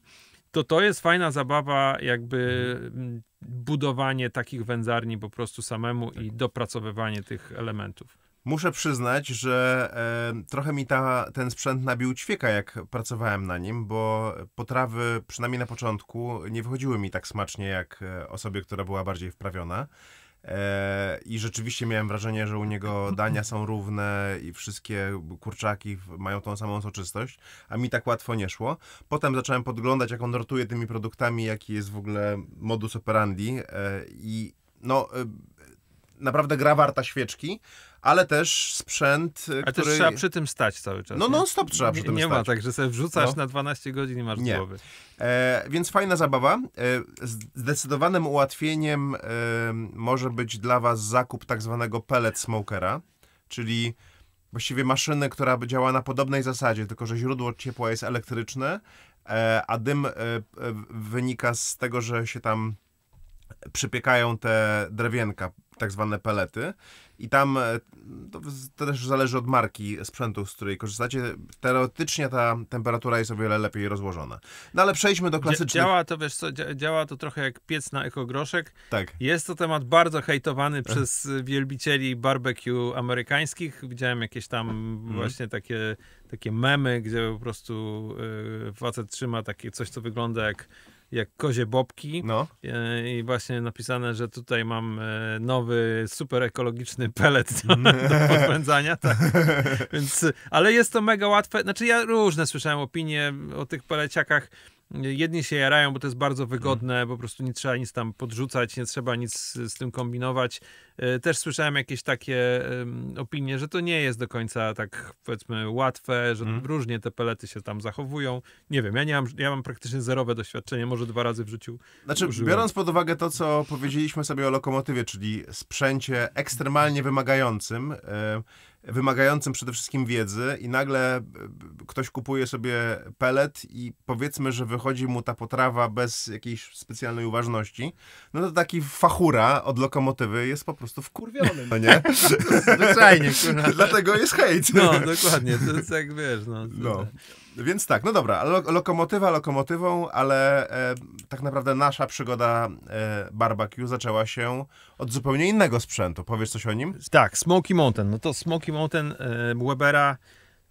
to to jest fajna zabawa, jakby mhm. budowanie takich wędzarni po prostu samemu i tak. dopracowywanie tych elementów. Muszę przyznać, że e, trochę mi ta, ten sprzęt nabił ćwieka, jak pracowałem na nim, bo potrawy, przynajmniej na początku, nie wychodziły mi tak smacznie jak e, osobie, która była bardziej wprawiona. E, I rzeczywiście miałem wrażenie, że u niego dania są równe i wszystkie kurczaki mają tą samą soczystość, a mi tak łatwo nie szło. Potem zacząłem podglądać, jak on rotuje tymi produktami, jaki jest w ogóle modus operandi e, i no e, naprawdę gra warta świeczki, ale też sprzęt, y, ale który... trzeba przy tym stać cały czas. No non stop trzeba przy tym nie, stać. Nie ma tak, że sobie wrzucasz no. na 12 godzin i masz nie. głowy. E, więc fajna zabawa. E, zdecydowanym ułatwieniem e, może być dla was zakup tak zwanego pellet smokera, czyli właściwie maszyny, która by działała na podobnej zasadzie, tylko że źródło ciepła jest elektryczne, e, a dym e, wynika z tego, że się tam przypiekają te drewienka, tak zwane pelety i tam e, to też zależy od marki sprzętu, z której korzystacie. Teoretycznie ta temperatura jest o wiele lepiej rozłożona. No ale przejdźmy do klasycznych... Działa to, wiesz co, działa to trochę jak piec na ekogroszek. Tak. Jest to temat bardzo hejtowany przez wielbicieli barbecue amerykańskich. Widziałem jakieś tam mhm. właśnie takie, takie memy, gdzie po prostu e, facet trzyma takie coś, co wygląda jak jak kozie bobki. No. E, I właśnie napisane, że tutaj mam e, nowy, super ekologiczny pelet do, do podpędzania. (laughs) Tak. Więc, ale jest to mega łatwe. Znaczy ja różne słyszałem opinie o tych peleciakach. Jedni się jarają, bo to jest bardzo mhm. wygodne, hmm. po prostu nie trzeba nic tam podrzucać, nie trzeba nic z, tym kombinować. E, też słyszałem jakieś takie opinie, że to nie jest do końca tak powiedzmy łatwe, że hmm. różnie te pelety się tam zachowują. Nie wiem, ja nie mam, ja mam praktycznie zerowe doświadczenie, może dwa razy w życiu. Znaczy, użyłem. biorąc pod uwagę to, co powiedzieliśmy sobie o lokomotywie, czyli sprzęcie ekstremalnie wymagającym, yy, wymagającym przede wszystkim wiedzy i nagle e, ktoś kupuje sobie pelet i powiedzmy, że wychodzi mu ta potrawa bez jakiejś specjalnej uważności, no to taki fachura od lokomotywy jest po prostu wkurwiony, no nie? (laughs) Zwyczajnie, Dlatego jest hejt. No, dokładnie, to jest jak wiesz, no. no. Więc tak, no dobra, lo lokomotywa lokomotywą, ale e, tak naprawdę nasza przygoda e, barbecue zaczęła się od zupełnie innego sprzętu. Powiesz coś o nim? Tak, Smoky Mountain. No to Smoky Mountain e, Webera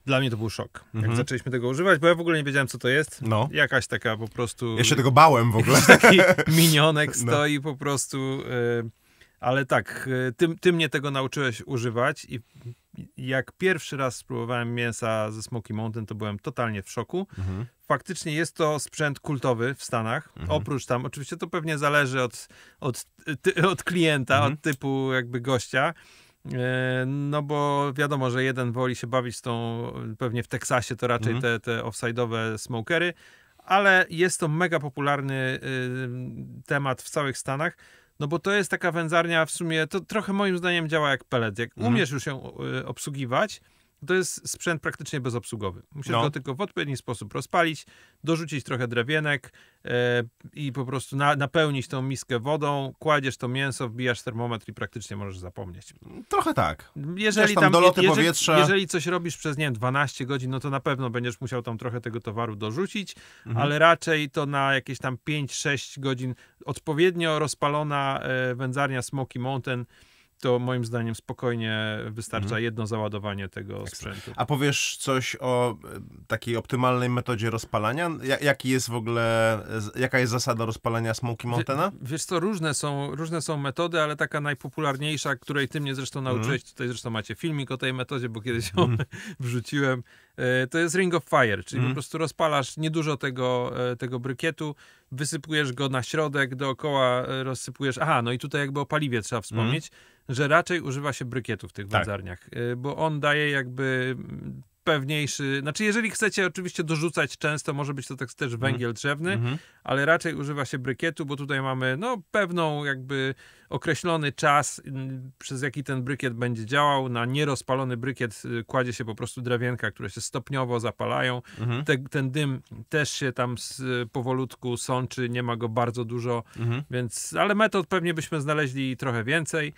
dla mnie to był szok, jak mhm. zaczęliśmy tego używać, bo ja w ogóle nie wiedziałem, co to jest. No. Jakaś taka po prostu... Ja się tego bałem w ogóle. (laughs) taki minionek no. stoi no. po prostu... E, ale tak, e, ty, ty mnie tego nauczyłeś używać i jak pierwszy raz spróbowałem mięsa ze Smoky Mountain, to byłem totalnie w szoku. Mhm. Faktycznie jest to sprzęt kultowy w Stanach. Mhm. Oprócz tam, oczywiście to pewnie zależy od, od, ty, od klienta, mhm. od typu jakby gościa. E, no bo wiadomo, że jeden woli się bawić z tą, pewnie w Teksasie to raczej mhm. te, te offside'owe smokery, ale jest to mega popularny y, temat w całych Stanach. No bo to jest taka wędzarnia w sumie, to trochę moim zdaniem działa jak pelet. Jak mhm. umiesz już ją y, obsługiwać, to jest sprzęt praktycznie bezobsługowy. Musisz no. go tylko w odpowiedni sposób rozpalić, dorzucić trochę drewienek e, i po prostu na, napełnić tą miskę wodą, kładziesz to mięso, wbijasz termometr i praktycznie możesz zapomnieć. Trochę tak. Jeżeli tam, tam doloty jeżeli, jeżeli coś robisz przez, nie wiem, 12 godzin, no to na pewno będziesz musiał tam trochę tego towaru dorzucić, mhm. ale raczej to na jakieś tam 5-6 godzin odpowiednio rozpalona e, wędzarnia Smoky Mountain to moim zdaniem spokojnie wystarcza mhm. jedno załadowanie tego Ekstra. Tak. sprzętu. A powiesz coś o e, takiej optymalnej metodzie rozpalania? Jaki jest w ogóle, e, jaka jest zasada rozpalania Smoky Mountaina? Wy, wiesz co, różne są, różne są metody, ale taka najpopularniejsza, której ty mnie zresztą mhm. nauczyłeś, mhm. tutaj zresztą macie filmik o tej metodzie, bo kiedyś ją mhm. (laughs) wrzuciłem, e, to jest Ring of Fire, czyli po mhm. prostu rozpalasz niedużo tego, tego brykietu, wysypujesz go na środek, dookoła rozsypujesz, aha, no i tutaj jakby o paliwie trzeba wspomnieć, mhm że raczej używa się brykietu w tych tak. wędzarniach, y, bo on daje jakby pewniejszy. Znaczy, jeżeli chcecie oczywiście dorzucać często, może być to tak też mhm. węgiel drzewny, mm -hmm. ale raczej używa się brykietu, bo tutaj mamy no, pewną jakby określony czas, y, przez jaki ten brykiet będzie działał. Na nierozpalony brykiet y, kładzie się po prostu drewienka, które się stopniowo zapalają. Mm -hmm. Te, ten dym też się tam z, powolutku sączy, nie ma go bardzo dużo, mm -hmm. więc, ale metod pewnie byśmy znaleźli trochę więcej.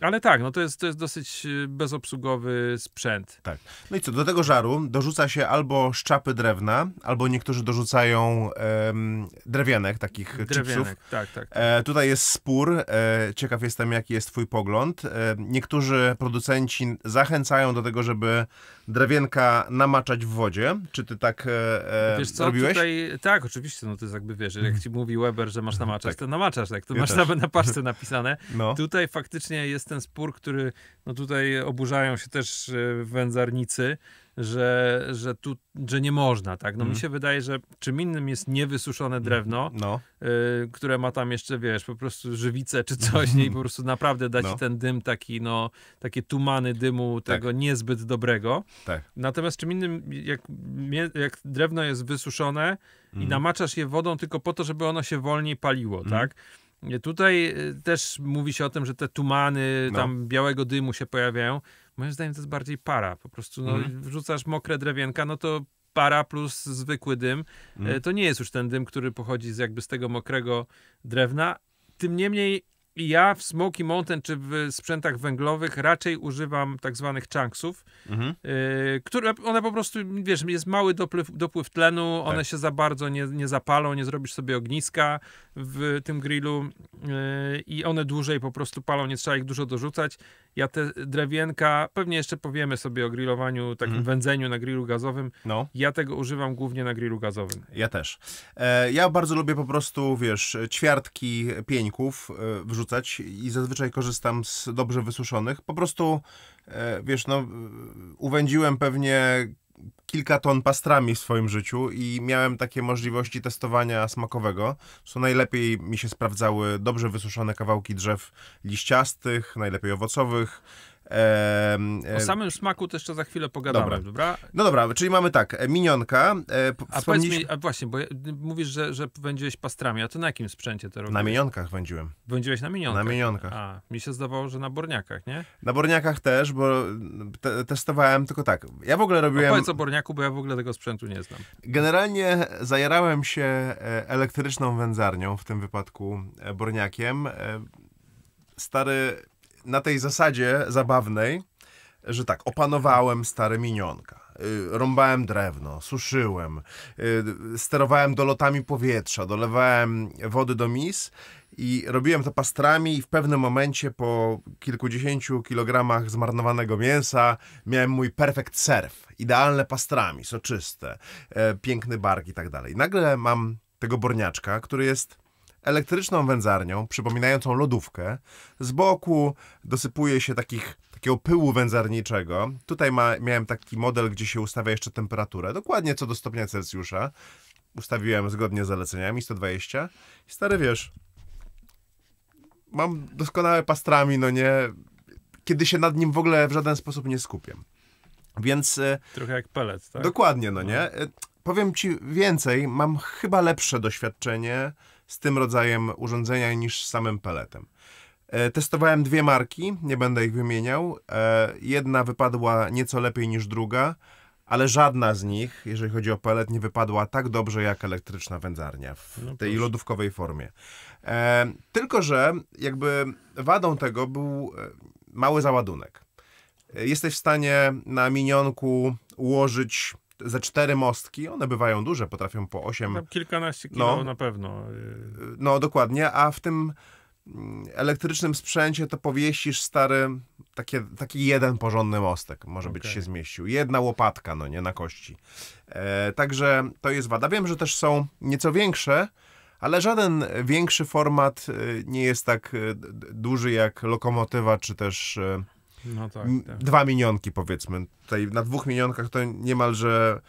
Ale tak, no to jest, to jest dosyć y, bezobsługowy sprzęt. Tak. No i co, do tego żaru dorzuca się albo szczapy drewna, albo niektórzy dorzucają um, drewianek, takich chipsów. Tak, tak, tak. E, tutaj jest spór, e, ciekaw jestem jaki jest twój pogląd. E, niektórzy producenci zachęcają do tego, żeby drewienka namaczać w wodzie. Czy ty tak e, e, wiesz co, robiłeś? Tutaj, tak, oczywiście, no to jest jakby, wiesz, jak ci mówi Weber, że masz mhm, namaczać, tak. to namaczasz, tak, to ja masz też. nawet na paczce napisane. No. Tutaj tutaj faktycznie jest ten spór, który no tutaj oburzają się też e, wędzarnicy, że, że, tu, że nie można, tak? No mm. mi mhm. się wydaje, że czym innym jest niewysuszone mhm. drewno, no. y, które ma tam jeszcze, wiesz, po prostu żywicę czy coś i po prostu naprawdę dać no. ten dym taki, no, takie tumany dymu tak. tego niezbyt dobrego. Tak. Natomiast czym innym, jak, jak drewno jest wysuszone mm. i mhm. namaczasz je wodą tylko po to, żeby ono się wolniej paliło, mm. tak? Y, tutaj y, też mówi się o tym, że te tumany no. tam białego dymu się pojawiają. Moim zdaniem to jest bardziej para. Po prostu no, mm. wrzucasz mokre drewienka, no to para plus zwykły dym. Mm. To nie jest już ten dym, który pochodzi z jakby z tego mokrego drewna. Tym niemniej ja w Smoky Mountain czy w sprzętach węglowych raczej używam tak zwanych chunksów, mhm. y, które one po prostu, wiesz, jest mały dopływ, dopływ tlenu, one tak. się za bardzo nie, nie zapalą, nie zrobisz sobie ogniska w tym grillu y, i one dłużej po prostu palą, nie trzeba ich dużo dorzucać. Ja te drewienka, pewnie jeszcze powiemy sobie o grillowaniu, takim mm. wędzeniu na grillu gazowym. No. Ja tego używam głównie na grillu gazowym. Ja też. E, ja bardzo lubię po prostu, wiesz, ćwiartki pieńków e, wrzucać i zazwyczaj korzystam z dobrze wysuszonych. Po prostu, e, wiesz, no, e, uwędziłem pewnie kilka ton pastrami w swoim życiu i miałem takie możliwości testowania smakowego. Co najlepiej mi się sprawdzały dobrze wysuszone kawałki drzew liściastych, najlepiej owocowych, o samym smaku też jeszcze za chwilę pogadamy, dobra. dobra? No dobra, czyli mamy tak, e, minionka. E, a, wspomnieliśmy... mi, a właśnie, bo mówisz, że, że wędziłeś pastrami, a to na jakim sprzęcie to robisz? Na minionkach wędziłem. Wędziłeś na minionkach? Na minionkach. A, mi się zdawało, że na borniakach, nie? Na borniakach też, bo te, testowałem tylko tak. Ja w ogóle robiłem... Powiedz o borniaku, bo ja w ogóle tego sprzętu nie znam. Generalnie zajarałem się e, elektryczną wędzarnią, w tym wypadku e, borniakiem. Stary na tej zasadzie zabawnej, że tak, opanowałem stare minionka. Y, rąbałem drewno, suszyłem, y, sterowałem dolotami powietrza, dolewałem wody do mis i robiłem to pastrami i w pewnym momencie po kilkudziesięciu kilogramach zmarnowanego mięsa miałem mój perfect surf. Idealne pastrami, soczyste, e, piękny bark i tak dalej. Nagle mam tego borniaczka, który jest elektryczną wędzarnią, przypominającą lodówkę. Z boku dosypuje się takich, takiego pyłu wędzarniczego. Tutaj ma, miałem taki model, gdzie się ustawia jeszcze temperaturę, dokładnie co do stopnia Celsjusza. Ustawiłem zgodnie z zaleceniami 120. I stary, wiesz, mam doskonałe pastrami, no nie, kiedy się nad nim w ogóle w żaden sposób nie skupiam. Więc... E, Trochę jak pelet, tak? Dokładnie, no, no. nie? E, powiem ci więcej, mam chyba lepsze doświadczenie z tym rodzajem urządzenia niż z samym peletem. E, testowałem dwie marki, nie będę ich wymieniał. E, jedna wypadła nieco lepiej niż druga, ale żadna z nich, jeżeli chodzi o pelet, nie wypadła tak dobrze jak elektryczna wędzarnia w no tej lodówkowej formie. E, tylko, że jakby wadą tego był mały załadunek. Jesteś w stanie na minionku ułożyć ze cztery mostki, one bywają duże, potrafią po osiem... Tam kilkanaście no. kilo no, na pewno. Y, no, dokładnie, a w tym mm, elektrycznym sprzęcie to powiesisz stary, takie, taki jeden porządny mostek, może okay. być się zmieścił. Jedna łopatka, no nie, na kości. E, także to jest wada. Wiem, że też są nieco większe, ale żaden większy format y, nie jest tak y, duży jak lokomotywa, czy też no tak, tak. Dwa minionki powiedzmy. Tutaj na dwóch minionkach to niemalże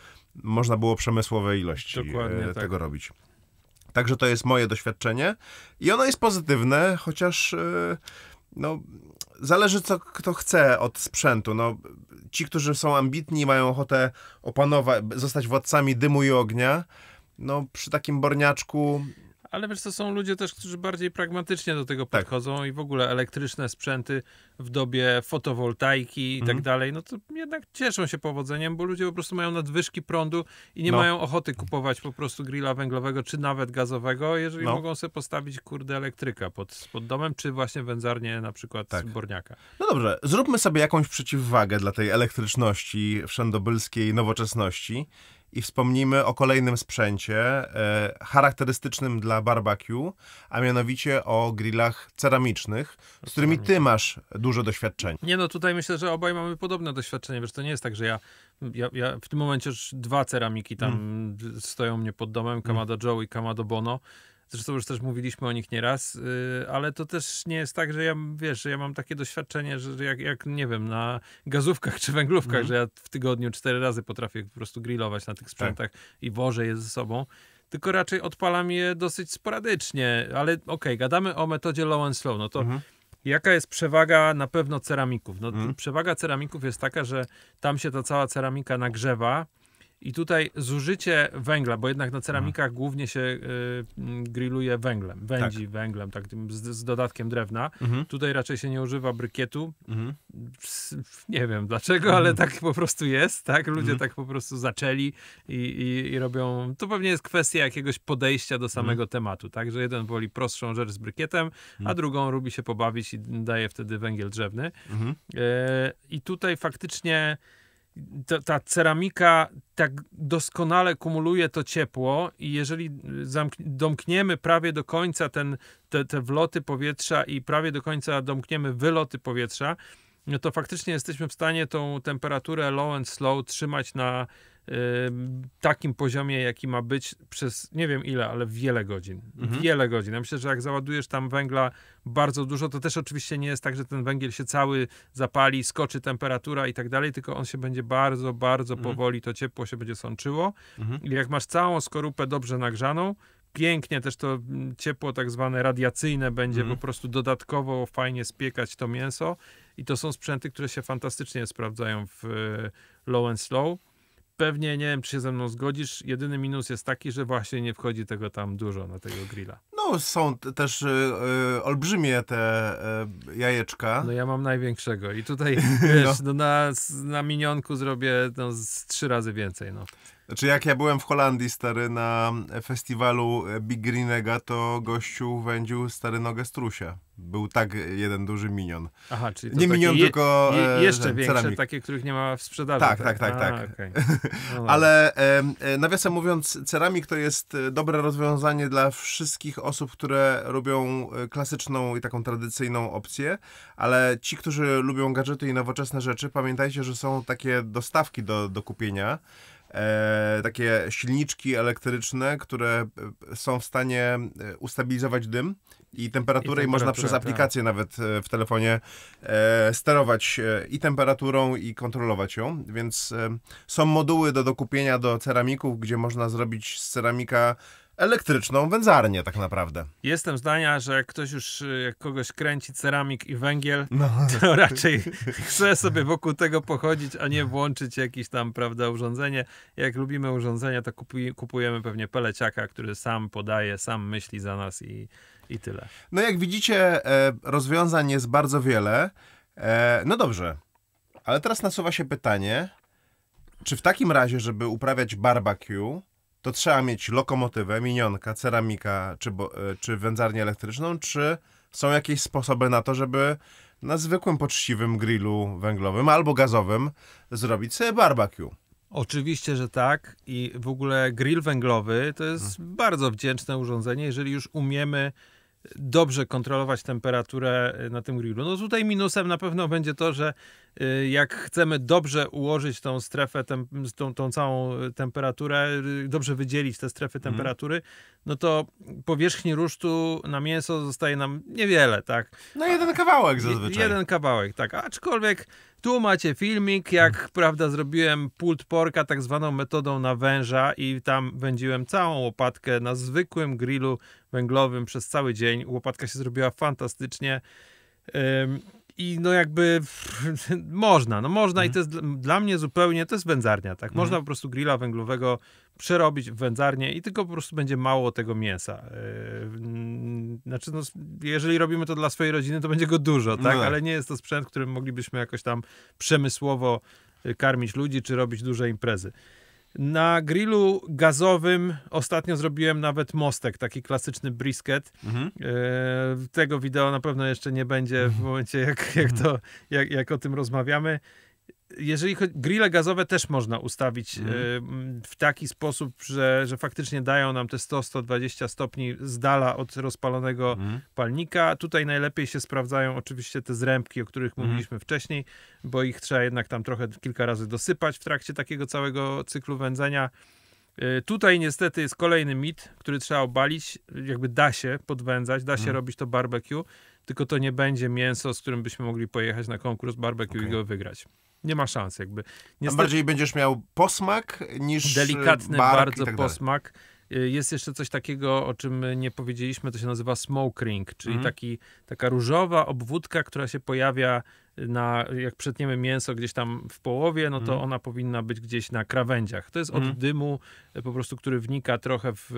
można było przemysłowe ilości e, Dokładnie, tak. tego tak. robić. Także to jest moje doświadczenie i ono jest pozytywne, chociaż e, no, zależy co kto chce od sprzętu. No, ci, którzy są ambitni, mają ochotę opanować, zostać władcami dymu i ognia, no przy takim borniaczku ale wiesz, to są ludzie też, którzy bardziej pragmatycznie do tego tak. podchodzą tak. i w ogóle elektryczne sprzęty w dobie fotowoltaiki i tak mhm. tak dalej, no to jednak cieszą się powodzeniem, bo ludzie po prostu mają nadwyżki prądu i nie no. mają ochoty kupować po prostu grilla węglowego czy nawet gazowego, jeżeli no. mogą sobie postawić kurde elektryka pod, pod domem, czy właśnie wędzarnię na przykład tak. borniaka. No dobrze, zróbmy sobie jakąś przeciwwagę dla tej elektryczności wszędobylskiej nowoczesności i wspomnimy o kolejnym sprzęcie e, charakterystycznym dla barbecue, a mianowicie o grillach ceramicznych, z którymi ty masz duże doświadczenie. Nie no, tutaj myślę, że obaj mamy podobne doświadczenie, wiesz, to nie jest tak, że ja, ja, ja w tym momencie już dwa ceramiki tam mm. stoją mnie pod domem, Kamada mm. Joe i Kamado Bono Zresztą już też mówiliśmy o nich nieraz, yy, ale to też nie jest tak, że ja, wiesz, że ja mam takie doświadczenie, że, że jak, jak, nie wiem, na gazówkach czy węglówkach, mm. że ja w tygodniu cztery razy potrafię po prostu grillować na tych sprzętach tak. i wożę je ze sobą tylko raczej odpalam je dosyć sporadycznie. Ale okej, okay, gadamy o metodzie low and slow. No to mhm. jaka jest przewaga na pewno ceramików? No, mhm. Przewaga ceramików jest taka, że tam się ta cała ceramika nagrzewa. I tutaj zużycie węgla, bo jednak na ceramikach mhm. głównie się y, grilluje węglem, wędzi tak. węglem, tak, z, z dodatkiem drewna. Mhm. Tutaj raczej się nie używa brykietu. Mhm. Nie wiem dlaczego, ale mhm. tak po prostu jest, tak? Ludzie mhm. tak po prostu zaczęli i, i, i, robią. To pewnie jest kwestia jakiegoś podejścia do mhm. samego tematu, tak? Że jeden woli prostszą rzecz z brykietem, a drugą lubi się pobawić i daje wtedy węgiel drzewny. Y, I tutaj faktycznie ta, ta, ceramika tak doskonale kumuluje to ciepło i jeżeli domkniemy prawie do końca ten, te, te wloty powietrza i prawie do końca domkniemy wyloty powietrza, no to faktycznie jesteśmy w stanie tą temperaturę low and slow trzymać na, takim poziomie, jaki ma być przez nie wiem ile, ale wiele godzin. Mhm. Wiele godzin. Ja myślę, że jak załadujesz tam węgla bardzo dużo, to też oczywiście nie jest tak, że ten węgiel się cały zapali, skoczy temperatura i tak dalej, tylko on się będzie bardzo, bardzo mhm. powoli, to ciepło się będzie sączyło. Mhm. I jak masz całą skorupę dobrze nagrzaną, pięknie też to mm, ciepło tak zwane radiacyjne będzie mhm. po prostu dodatkowo fajnie spiekać to mięso i to są sprzęty, które się fantastycznie sprawdzają w y, low and slow pewnie nie wiem, czy się ze mną zgodzisz. Jedyny minus jest taki, że właśnie nie wchodzi tego tam dużo na tego grilla. No, są też y, y, olbrzymie te y, jajeczka. No ja mam największego i tutaj (laughs) wiesz, no. no na, na minionku zrobię no, z trzy razy więcej. No. Znaczy jak ja byłem w Holandii, stary, na festiwalu e, Big Greenega, to gościu wędził stary nogę strusia był tak jeden duży minion. Aha, czyli nie minion, je, tylko je, e, jeszcze ten, większe, takie, których nie ma w sprzedaży. Tak, tak, tak. tak A, tak. Okay. (laughs) No Ale e, nawiasem mówiąc, ceramik to jest e, dobre rozwiązanie dla wszystkich osób, które robią e, klasyczną i taką tradycyjną opcję, ale ci, którzy lubią gadżety i nowoczesne rzeczy, pamiętajcie, że są takie dostawki do, do kupienia e, takie silniczki elektryczne, które e, są w stanie e, ustabilizować dym i temperaturę, i, i można przez tak. aplikację tak. nawet e, w telefonie e, sterować i temperaturą, i kontrolować ją. Więc e, są moduły do dokupienia do ceramików, gdzie można zrobić z ceramika elektryczną wędzarnię tak naprawdę. Jestem zdania, że jak ktoś już, y, jak kogoś kręci ceramik i węgiel, no. to (laughs) raczej (laughs) chce sobie wokół tego pochodzić, a nie włączyć jakieś tam, prawda, urządzenie. Jak lubimy urządzenia, to kupuj, kupujemy pewnie peleciaka, który sam podaje, sam myśli za nas i, i tyle. No jak widzicie, e, rozwiązań jest bardzo wiele. E, no dobrze, ale teraz nasuwa się pytanie, czy w takim razie, żeby uprawiać barbecue, to trzeba mieć lokomotywę, minionka, ceramika czy, bo, e, czy wędzarnię elektryczną, czy są jakieś sposoby na to, żeby na zwykłym, poczciwym grillu węglowym albo gazowym zrobić sobie barbecue. Oczywiście, że tak. I w ogóle grill węglowy to jest hmm. bardzo wdzięczne urządzenie, jeżeli już umiemy dobrze kontrolować temperaturę y, na tym grillu. No tutaj minusem na pewno będzie to, że y, jak chcemy dobrze ułożyć tą strefę, tą, tą całą y, temperaturę, dobrze wydzielić te strefy mhm. temperatury, no to powierzchni rusztu na mięso zostaje nam niewiele, tak? No jeden kawałek zazwyczaj. Jeden kawałek, tak. Aczkolwiek tu macie filmik, jak prawda zrobiłem pult porka tak zwaną metodą na węża i tam wędziłem całą łopatkę na zwykłym grillu węglowym przez cały dzień. Łopatka się zrobiła fantastycznie i no jakby (laughs) można, no można i mhm. to jest dla mnie zupełnie, to jest wędzarnia, tak? Można mhm. po prostu grilla węglowego przerobić w wędzarnię i tylko po prostu będzie mało tego mięsa. Yy, znaczy, no, jeżeli robimy to dla swojej rodziny, to będzie go dużo, no tak? No. Ale nie jest to sprzęt, którym moglibyśmy jakoś tam przemysłowo y, karmić ludzi, czy robić duże imprezy. Na grillu gazowym ostatnio zrobiłem nawet mostek, taki klasyczny brisket. Mhm. E, tego wideo na pewno jeszcze nie będzie w mhm. momencie, jak, jak, to, jak, jak o tym rozmawiamy jeżeli chodzi, grille gazowe też można ustawić mhm. e, w taki sposób, że, że faktycznie dają nam te 100-120 stopni z dala od rozpalonego mhm. palnika. Tutaj najlepiej się sprawdzają oczywiście te zrębki, o których mhm. mówiliśmy wcześniej, bo ich trzeba jednak tam trochę kilka razy dosypać w trakcie takiego całego cyklu wędzenia. E, tutaj niestety jest kolejny mit, który trzeba obalić. Jakby da się podwędzać, da się robić to barbecue, tylko to nie będzie mięso, z którym byśmy mogli pojechać na konkurs barbecue okay. i go wygrać nie ma szans jakby. Niestety, bardziej będziesz miał posmak niż e, Delikatny tak bardzo tak posmak. E, jest jeszcze coś takiego, o czym nie powiedzieliśmy, to się nazywa smoke ring, czyli mm. taki, taka różowa obwódka, która się pojawia na, jak przetniemy mięso gdzieś tam w połowie, no to mm. ona powinna być gdzieś na krawędziach. To jest od mm. dymu e, po prostu, który wnika trochę w, e,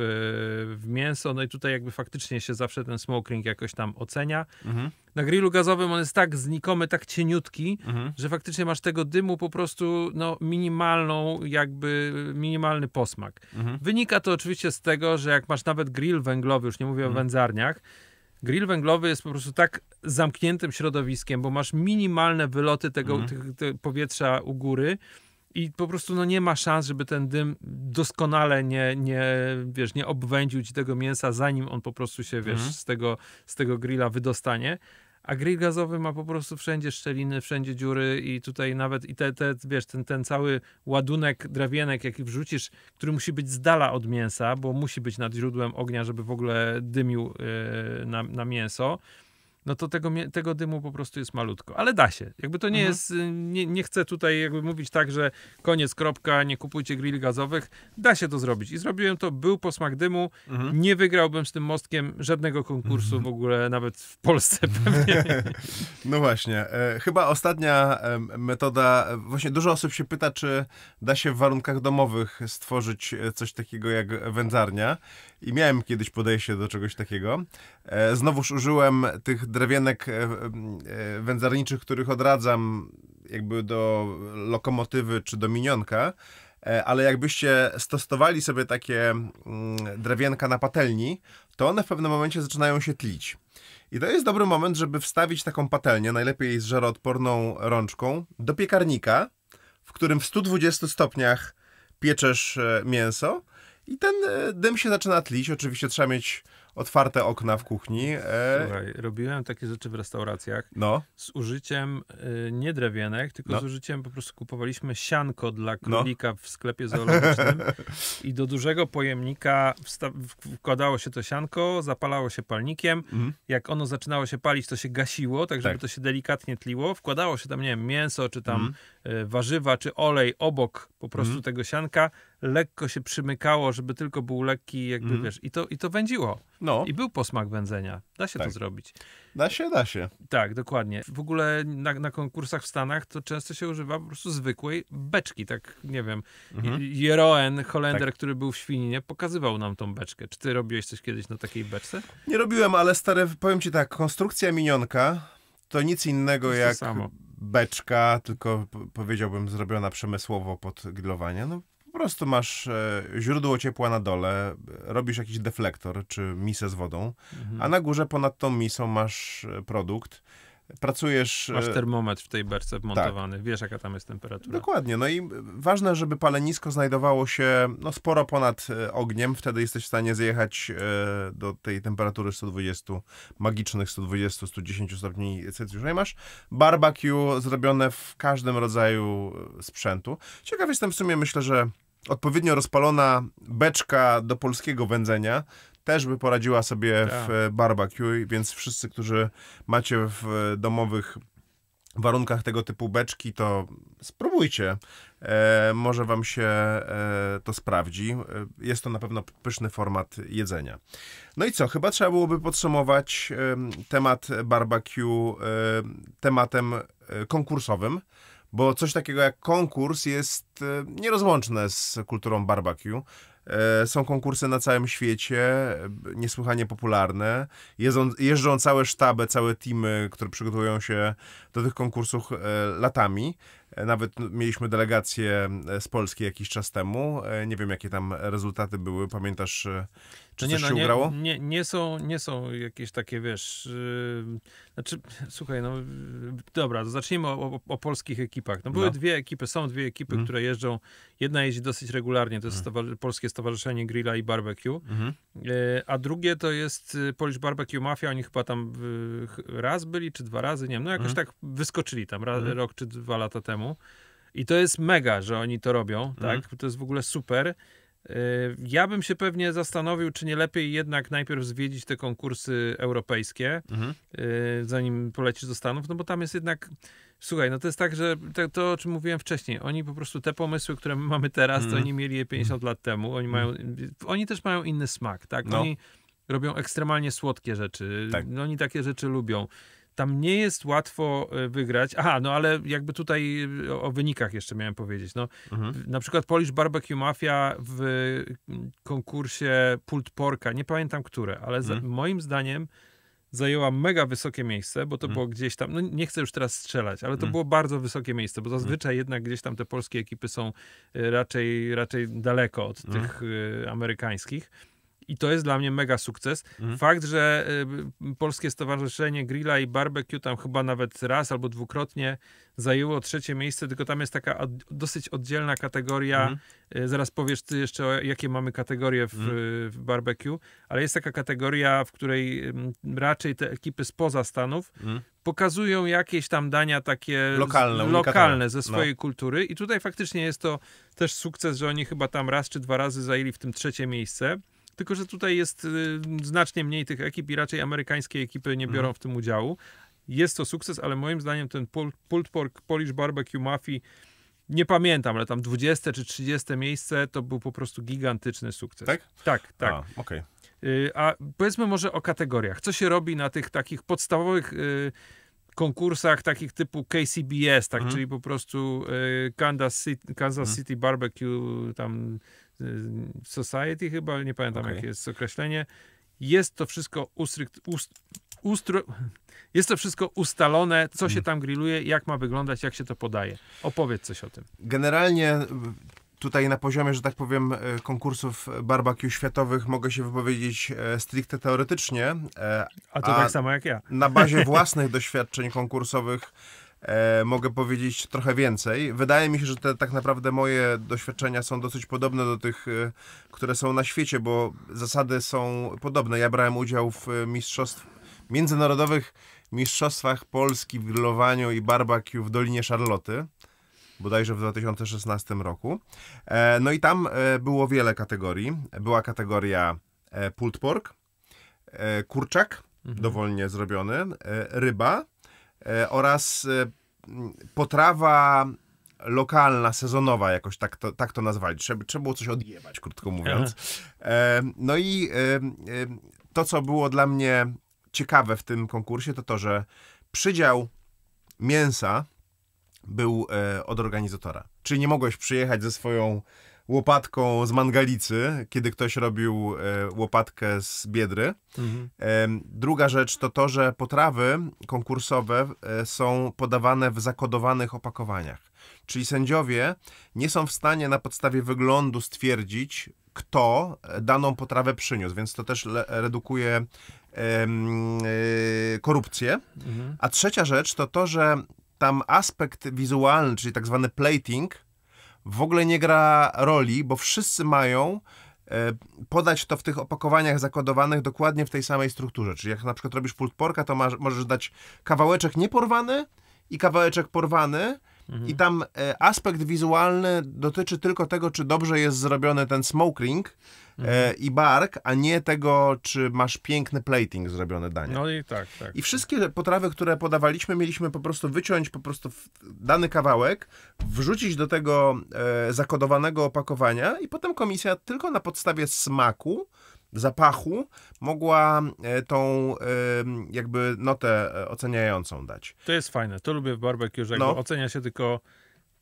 w, mięso, no i tutaj jakby faktycznie się zawsze ten smoke jakoś tam ocenia. Mm. Na grillu gazowym on jest tak znikomy, tak cieniutki, mhm. że faktycznie masz tego dymu po prostu no, minimalną, jakby minimalny posmak. Mhm. Wynika to oczywiście z tego, że jak masz nawet grill węglowy, już nie mówię o mhm. wędzarniach, grill węglowy jest po prostu tak zamkniętym środowiskiem, bo masz minimalne wyloty tego mm. tych, te powietrza u góry i po prostu no, nie ma szans, żeby ten dym doskonale nie, nie, wiesz, nie obwędził ci tego mięsa, zanim on po prostu się, wiesz, mm. z, tego, z tego grilla wydostanie a grill gazowy ma po prostu wszędzie szczeliny, wszędzie dziury i tutaj nawet i te, te wiesz, ten, ten cały ładunek, drawienek, jaki wrzucisz, który musi być z dala od mięsa, bo musi być nad źródłem ognia, żeby w ogóle dymił yy, na, na mięso no to tego, tego dymu po prostu jest malutko. Ale da się. Jakby to nie mhm. jest, y, nie, nie chcę tutaj jakby mówić tak, że koniec, kropka, nie kupujcie grill gazowych. Da się to zrobić. I zrobiłem to, był posmak dymu. Mhm. Nie wygrałbym z tym mostkiem żadnego konkursu mhm. w ogóle, nawet w Polsce (laughs) pewnie. No właśnie. E, chyba ostatnia metoda, e, właśnie dużo osób się pyta, czy da się w warunkach domowych stworzyć e, coś takiego jak wędzarnia i miałem kiedyś podejście do czegoś takiego. E, znowuż użyłem tych drewienek e, e, wędzarniczych, których odradzam jakby do lokomotywy czy do minionka, ale jakbyście stosowali sobie takie drewienka na patelni, to one w pewnym momencie zaczynają się tlić. I to jest dobry moment, żeby wstawić taką patelnię, najlepiej z żaroodporną rączką, do piekarnika, w którym w 120 stopniach pieczesz mięso i ten e, dym się zaczyna tlić. Oczywiście trzeba mieć otwarte okna w kuchni. E. Słuchaj, robiłem takie rzeczy w restauracjach no. z użyciem y, nie drewienek, tylko no. z użyciem po prostu kupowaliśmy sianko dla no. królika no. w sklepie zoologicznym i do dużego pojemnika wkładało się to sianko, zapalało się palnikiem. Mhm. Jak ono zaczynało się palić, to się gasiło, tak żeby tak. to się delikatnie tliło. Wkładało się tam, nie wiem, mięso czy tam mhm E, warzywa czy olej obok po prostu mm. tego sianka, lekko się przymykało, żeby tylko był lekki, jakby mm. wiesz, i to, i to wędziło. No. I był posmak wędzenia. Da się tak. to zrobić. Da się, da się. Tak, dokładnie. W ogóle na, na, konkursach w Stanach to często się używa po prostu zwykłej beczki, tak nie wiem. Mhm. Jeroen, Holender, tak. który był w Świninie, pokazywał nam tą beczkę. Czy ty robiłeś coś kiedyś na takiej beczce? Nie robiłem, ale stare, powiem ci tak, konstrukcja minionka to nic innego to jak... To samo beczka, tylko powiedziałbym zrobiona przemysłowo pod grillowanie. No, po prostu masz e, źródło ciepła na dole, robisz jakiś deflektor czy misę z wodą, mhm. a na górze ponad tą misą masz e, produkt pracujesz... E, masz termometr w tej berce wmontowany, tak. wiesz jaka tam jest temperatura. Dokładnie, no i ważne, żeby palenisko znajdowało się no, sporo ponad e, ogniem, wtedy jesteś w stanie zjechać e, do tej temperatury 120, magicznych 120, 110 stopni Celsjusza no i masz barbecue zrobione w każdym rodzaju sprzętu. Ciekaw jestem w sumie, myślę, że odpowiednio rozpalona beczka do polskiego wędzenia też by poradziła sobie tak. w e, barbecue, więc wszyscy, którzy macie w e, domowych warunkach tego typu beczki, to spróbujcie. E, może Wam się e, to sprawdzi. E, jest to na pewno pyszny format jedzenia. No i co? Chyba trzeba byłoby podsumować temat barbecue tematem e, konkursowym, bo coś takiego jak konkurs jest nierozłączne z kulturą barbecue. E, są konkursy na całym świecie, niesłychanie popularne. Jeżdżą, jeżdżą całe sztaby, całe teamy, które przygotowują się do tych konkursów e, latami. E, nawet no, mieliśmy delegację z Polski jakiś czas temu. Nie wiem, jakie tam rezultaty były. Pamiętasz? Czy nie, no, nie, ugrało? Nie, nie, są, nie są jakieś takie, wiesz, yy, znaczy, słuchaj, no dobra, zacznijmy o, o, o polskich ekipach. No były no. dwie ekipy, są dwie ekipy, mm. które jeżdżą, jedna jeździ dosyć regularnie, to jest mm. Polskie Stowarzyszenie Grilla i Barbecue, mm. yy, a drugie to jest y, Polish Barbecue Mafia, oni chyba tam yy, raz byli, czy dwa razy, nie wiem, no jakoś mhm. tak wyskoczyli tam mhm. rok czy dwa lata temu. I to jest mega, że oni to robią, mhm. tak? To jest w ogóle super Y, ja bym się pewnie zastanowił, czy nie lepiej jednak najpierw zwiedzić te konkursy europejskie, mhm. Y, zanim polecisz do Stanów, no bo tam jest jednak. Słuchaj, no to jest tak, że to, to, o czym mówiłem wcześniej, oni po prostu te pomysły, które my mamy teraz, mm. to mhm. oni mieli je 50 lat temu, oni mhm. mają, oni też mają inny smak, tak? No. Oni robią ekstremalnie słodkie rzeczy, tak. oni takie rzeczy lubią tam nie jest łatwo e, wygrać. Aha, no ale jakby tutaj e, o, wynikach jeszcze miałem powiedzieć. No, mhm. Na przykład Polish Barbecue Mafia w mm, konkursie Pult Porka, nie pamiętam które, ale mhm. moim zdaniem zajęła mega wysokie miejsce, bo to mhm. było gdzieś tam, no nie chcę już teraz strzelać, ale to mhm. było bardzo wysokie miejsce, bo zazwyczaj mhm. jednak gdzieś tam te polskie ekipy są e, raczej, raczej daleko od tych y, amerykańskich. I to jest dla mnie mega sukces. Mhm. Fakt, że y, Polskie Stowarzyszenie Grilla i Barbecue tam chyba nawet raz albo dwukrotnie zajęło trzecie miejsce, tylko tam jest taka od, dosyć oddzielna kategoria. Mhm. Y, zaraz powiesz ty jeszcze, o, jakie mamy kategorie w, mhm. w barbecue, ale jest taka kategoria, w której raczej te ekipy spoza Stanów mhm. pokazują jakieś tam dania takie lokalne, lokalne ze no. swojej no. kultury. I tutaj faktycznie jest to też sukces, że oni chyba tam raz czy dwa razy zajęli w tym trzecie miejsce. Tylko, że tutaj jest y, znacznie mniej tych ekip i raczej amerykańskie ekipy nie biorą mhm. w tym udziału. Jest to sukces, ale moim zdaniem ten pulled pork Polish barbecue mafia, nie pamiętam, ale tam 20 czy 30 miejsce to był po prostu gigantyczny sukces. Tak? Tak, tak. A, okay. A powiedzmy może o kategoriach. Co się robi na tych takich podstawowych y, konkursach takich typu KCBS, tak, mhm. czyli po prostu y, Kansas City, Kansas mhm. City Barbecue tam Society chyba, nie pamiętam okay. jakie jest określenie. Jest to wszystko ustrykt, ust, ustro, jest to wszystko ustalone, co się hmm. tam grilluje, jak ma wyglądać, jak się to podaje. Opowiedz coś o tym. Generalnie e, tutaj na poziomie, że tak powiem, e, konkursów barbecue światowych mogę się wypowiedzieć e, stricte teoretycznie. A to tak a tak samo jak ja. Na bazie (laughs) własnych doświadczeń konkursowych e, mogę powiedzieć trochę więcej. Wydaje mi się, że te tak naprawdę moje doświadczenia są dosyć podobne do tych, e, które są na świecie, bo zasady są podobne. Ja brałem udział w e, mistrzostw międzynarodowych mistrzostwach Polski w grillowaniu i barbecue w Dolinie Szarloty bodajże w 2016 roku. E, no i tam e, było wiele kategorii. Była kategoria e, pulled pork, e, kurczak, mhm. dowolnie zrobiony, e, ryba, E, oraz e, potrawa lokalna, sezonowa, jakoś tak to, tak to nazwali. Trzeba, trzeba było coś odjebać, krótko mówiąc. E, no i to, co było dla mnie ciekawe w tym konkursie, to to, że przydział mięsa był od organizatora. Czyli nie mogłeś przyjechać ze swoją łopatką z mangalicy, kiedy ktoś robił e, łopatkę z biedry. Mhm. Druga rzecz to to, że potrawy konkursowe e, są podawane w zakodowanych opakowaniach. Czyli sędziowie nie są w stanie na podstawie wyglądu stwierdzić, kto e, daną potrawę przyniósł, więc to też redukuje korupcję. Mhm. A trzecia rzecz to to, że tam aspekt wizualny, czyli tak zwany plating, w ogóle nie gra roli, bo wszyscy mają e, podać to w tych opakowaniach zakodowanych dokładnie w tej samej strukturze. Czyli jak na przykład robisz pult porka, to masz, możesz dać kawałeczek nieporwany i kawałeczek porwany, Mhm. I tam e, aspekt wizualny dotyczy tylko tego, czy dobrze jest zrobiony ten smoke ring e, mhm. e, i bark, a nie tego, czy masz piękny plating zrobione danie. No i tak, tak. I wszystkie potrawy, które podawaliśmy, mieliśmy po prostu wyciąć po prostu dany kawałek, wrzucić do tego e, zakodowanego opakowania i potem komisja tylko na podstawie smaku zapachu mogła e, tą e, jakby notę e, oceniającą dać. To jest fajne, to lubię w barbecue, że no. ocenia się tylko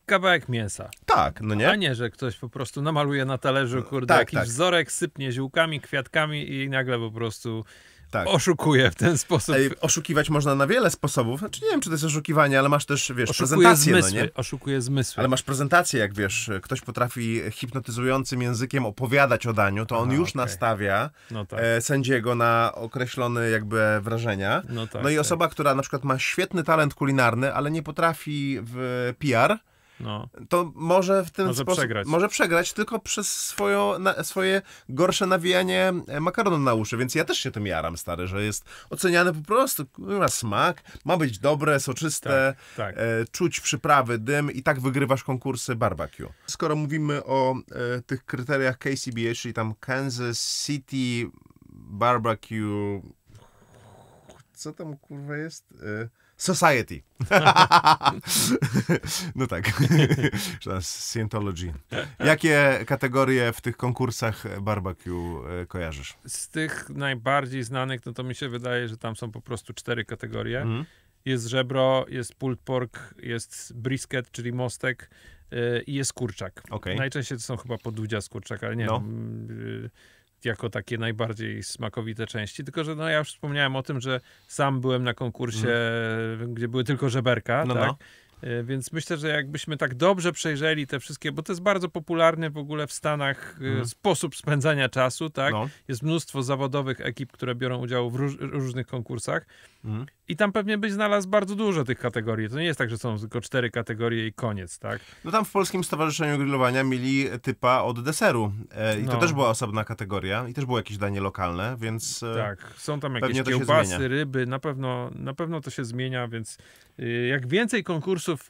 kawałek mięsa. Tak, no nie? A nie, że ktoś po prostu namaluje na talerzu, kurde, tak, jakiś tak. wzorek, sypnie ziółkami, kwiatkami i nagle po prostu tak. oszukuje w ten sposób. Ej, oszukiwać można na wiele sposobów. Znaczy, nie wiem, czy to jest oszukiwanie, ale masz też, wiesz, oszukuje prezentację. No zmysły, no, Oszukuje zmysły. Ale masz prezentację, jak wiesz, ktoś potrafi hipnotyzującym językiem opowiadać o daniu, to on już okay. nastawia no tak. e, sędziego na określone jakby wrażenia. No, tak, no i tak. osoba, która na przykład ma świetny talent kulinarny, ale nie potrafi w PR, no. to może w ten może sposób przegrać. może przegrać tylko przez swoją, na, swoje gorsze nawijanie e, makaronu na uszy, więc ja też się tym jaram, stary, że jest oceniane po prostu, ma smak, ma być dobre, soczyste, tak, tak. E, czuć przyprawy, dym i tak wygrywasz konkursy barbecue. Skoro mówimy o e, tych kryteriach KCBA, czyli tam Kansas City Barbecue co tam kurwa jest? E, Society. (laughs) no tak. (laughs) Scientology. Jakie kategorie w tych konkursach barbecue e, kojarzysz? Z tych najbardziej znanych, no to mi się wydaje, że tam są po prostu cztery kategorie. Mm. Jest żebro, jest pulled pork, jest brisket, czyli mostek e, i yy, jest kurczak. Okay. Najczęściej to są chyba podłudzia z kurczaka, ale nie no. Yy, jako takie najbardziej smakowite części, tylko że no ja już wspomniałem o tym, że sam byłem na konkursie, mm. gdzie były tylko żeberka, no tak? No. E, więc myślę, że jakbyśmy tak dobrze przejrzeli te wszystkie, bo to jest bardzo popularny w ogóle w Stanach mm. sposób spędzania czasu, tak? No. Jest mnóstwo zawodowych ekip, które biorą udział w róż różnych konkursach. Mm. I tam pewnie byś znalazł bardzo dużo tych kategorii. To nie jest tak, że są tylko cztery kategorie i koniec, tak? No tam w Polskim Stowarzyszeniu Grillowania mieli typa od deseru. E, I no. to też była osobna kategoria. I też było jakieś danie lokalne, więc... E, tak, są tam jakieś kiełbasy, ryby. Na pewno, na pewno to się zmienia, więc y, jak więcej konkursów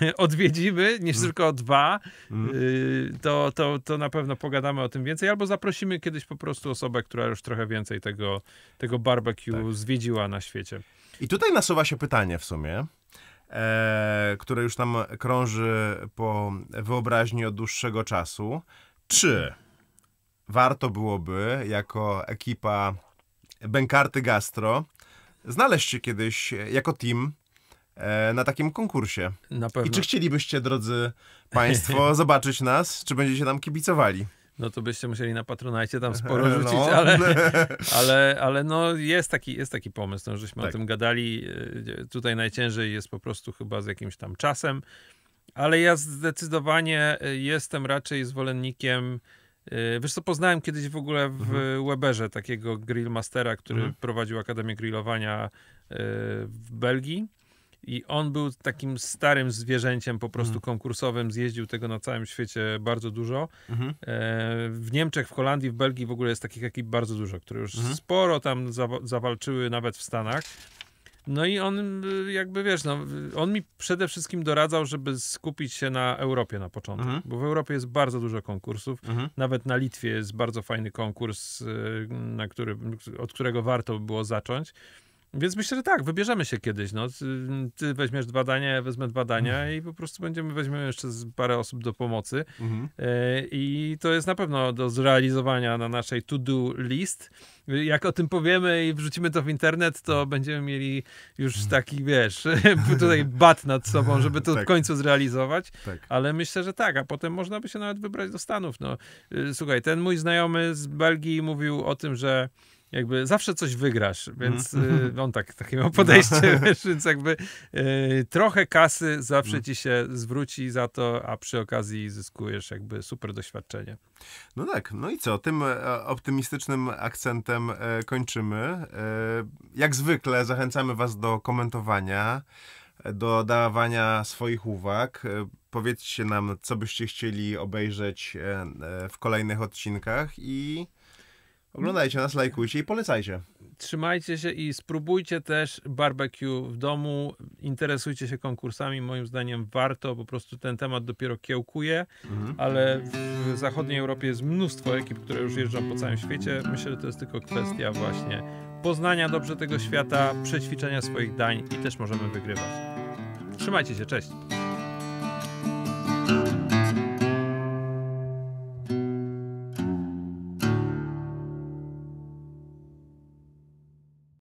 Y, (laughs) odwiedzimy, niż mm. tylko dwa, mm. y, to, to, to na pewno pogadamy o tym więcej, albo zaprosimy kiedyś po prostu osobę, która już trochę więcej tego, tego barbecue tak. zwiedziła na świecie. I tutaj nasuwa się pytanie w sumie, e, które już tam krąży po wyobraźni od dłuższego czasu. Czy warto byłoby jako ekipa Benkarty Gastro znaleźć się kiedyś jako team E, na takim konkursie. Na pewno. I czy chcielibyście, drodzy Państwo, (laughs) zobaczyć nas? Czy będziecie tam kibicowali? No to byście musieli na Patronajcie tam sporo e, rzucić, no. ale, (laughs) ale, ale no jest taki, jest taki pomysł, no, żeśmy tak. o tym gadali. E, tutaj najciężej jest po prostu chyba z jakimś tam czasem, ale ja zdecydowanie jestem raczej zwolennikiem Wiesz co, poznałem kiedyś w ogóle w mhm. Weberze takiego grillmastera, który mhm. prowadził Akademię Grillowania w Belgii. I on był takim starym zwierzęciem po prostu mhm. konkursowym, zjeździł tego na całym świecie bardzo dużo. Mhm. e, w Niemczech, w Holandii, w Belgii w ogóle jest takich ekip bardzo dużo, które już mhm. sporo tam za, zawalczyły, nawet w Stanach. No i on y, jakby wiesz, no, y, on mi przede wszystkim doradzał, żeby skupić się na Europie na początku mhm. bo w Europie jest bardzo dużo konkursów. Mhm. Nawet na Litwie jest bardzo fajny konkurs, y, na który, od którego warto by było zacząć. Więc myślę, że tak, wybierzemy się kiedyś. No. Ty weźmiesz badania, ja wezmę badania mhm. i po prostu będziemy, weźmiemy jeszcze parę osób do pomocy. Mhm. E, I to jest na pewno do zrealizowania na naszej to-do list. Jak o tym powiemy i wrzucimy to w internet, to mhm. będziemy mieli już mhm. taki, wiesz, (laughs) tutaj bat nad sobą, żeby to tak. w końcu zrealizować. Tak. Ale myślę, że tak, a potem można by się nawet wybrać do Stanów. No. Y, słuchaj, ten mój znajomy z Belgii mówił o tym, że jakby zawsze coś wygrasz, mhm. więc mm. y, (laughs) no. on tak, takie miał podejście, no. (laughs) więc jakby y, trochę kasy zawsze mm. ci się zwróci za to, a przy okazji zyskujesz jakby super doświadczenie. No tak, no i co, tym e, optymistycznym akcentem e, kończymy. E, jak zwykle zachęcamy was do komentowania, do dawania swoich uwag. Powiedzcie nam, co byście chcieli obejrzeć w kolejnych odcinkach i Oglądajcie nas, lajkujcie i polecajcie. Trzymajcie się i spróbujcie też barbecue w domu. Interesujcie się konkursami. Moim zdaniem warto, po prostu ten temat dopiero kiełkuje, mhm. ale w zachodniej Europie jest mnóstwo ekip, które już jeżdżą po całym świecie. Myślę, że to jest tylko kwestia właśnie poznania dobrze tego świata, przećwiczenia swoich dań i też możemy wygrywać. Trzymajcie się, cześć!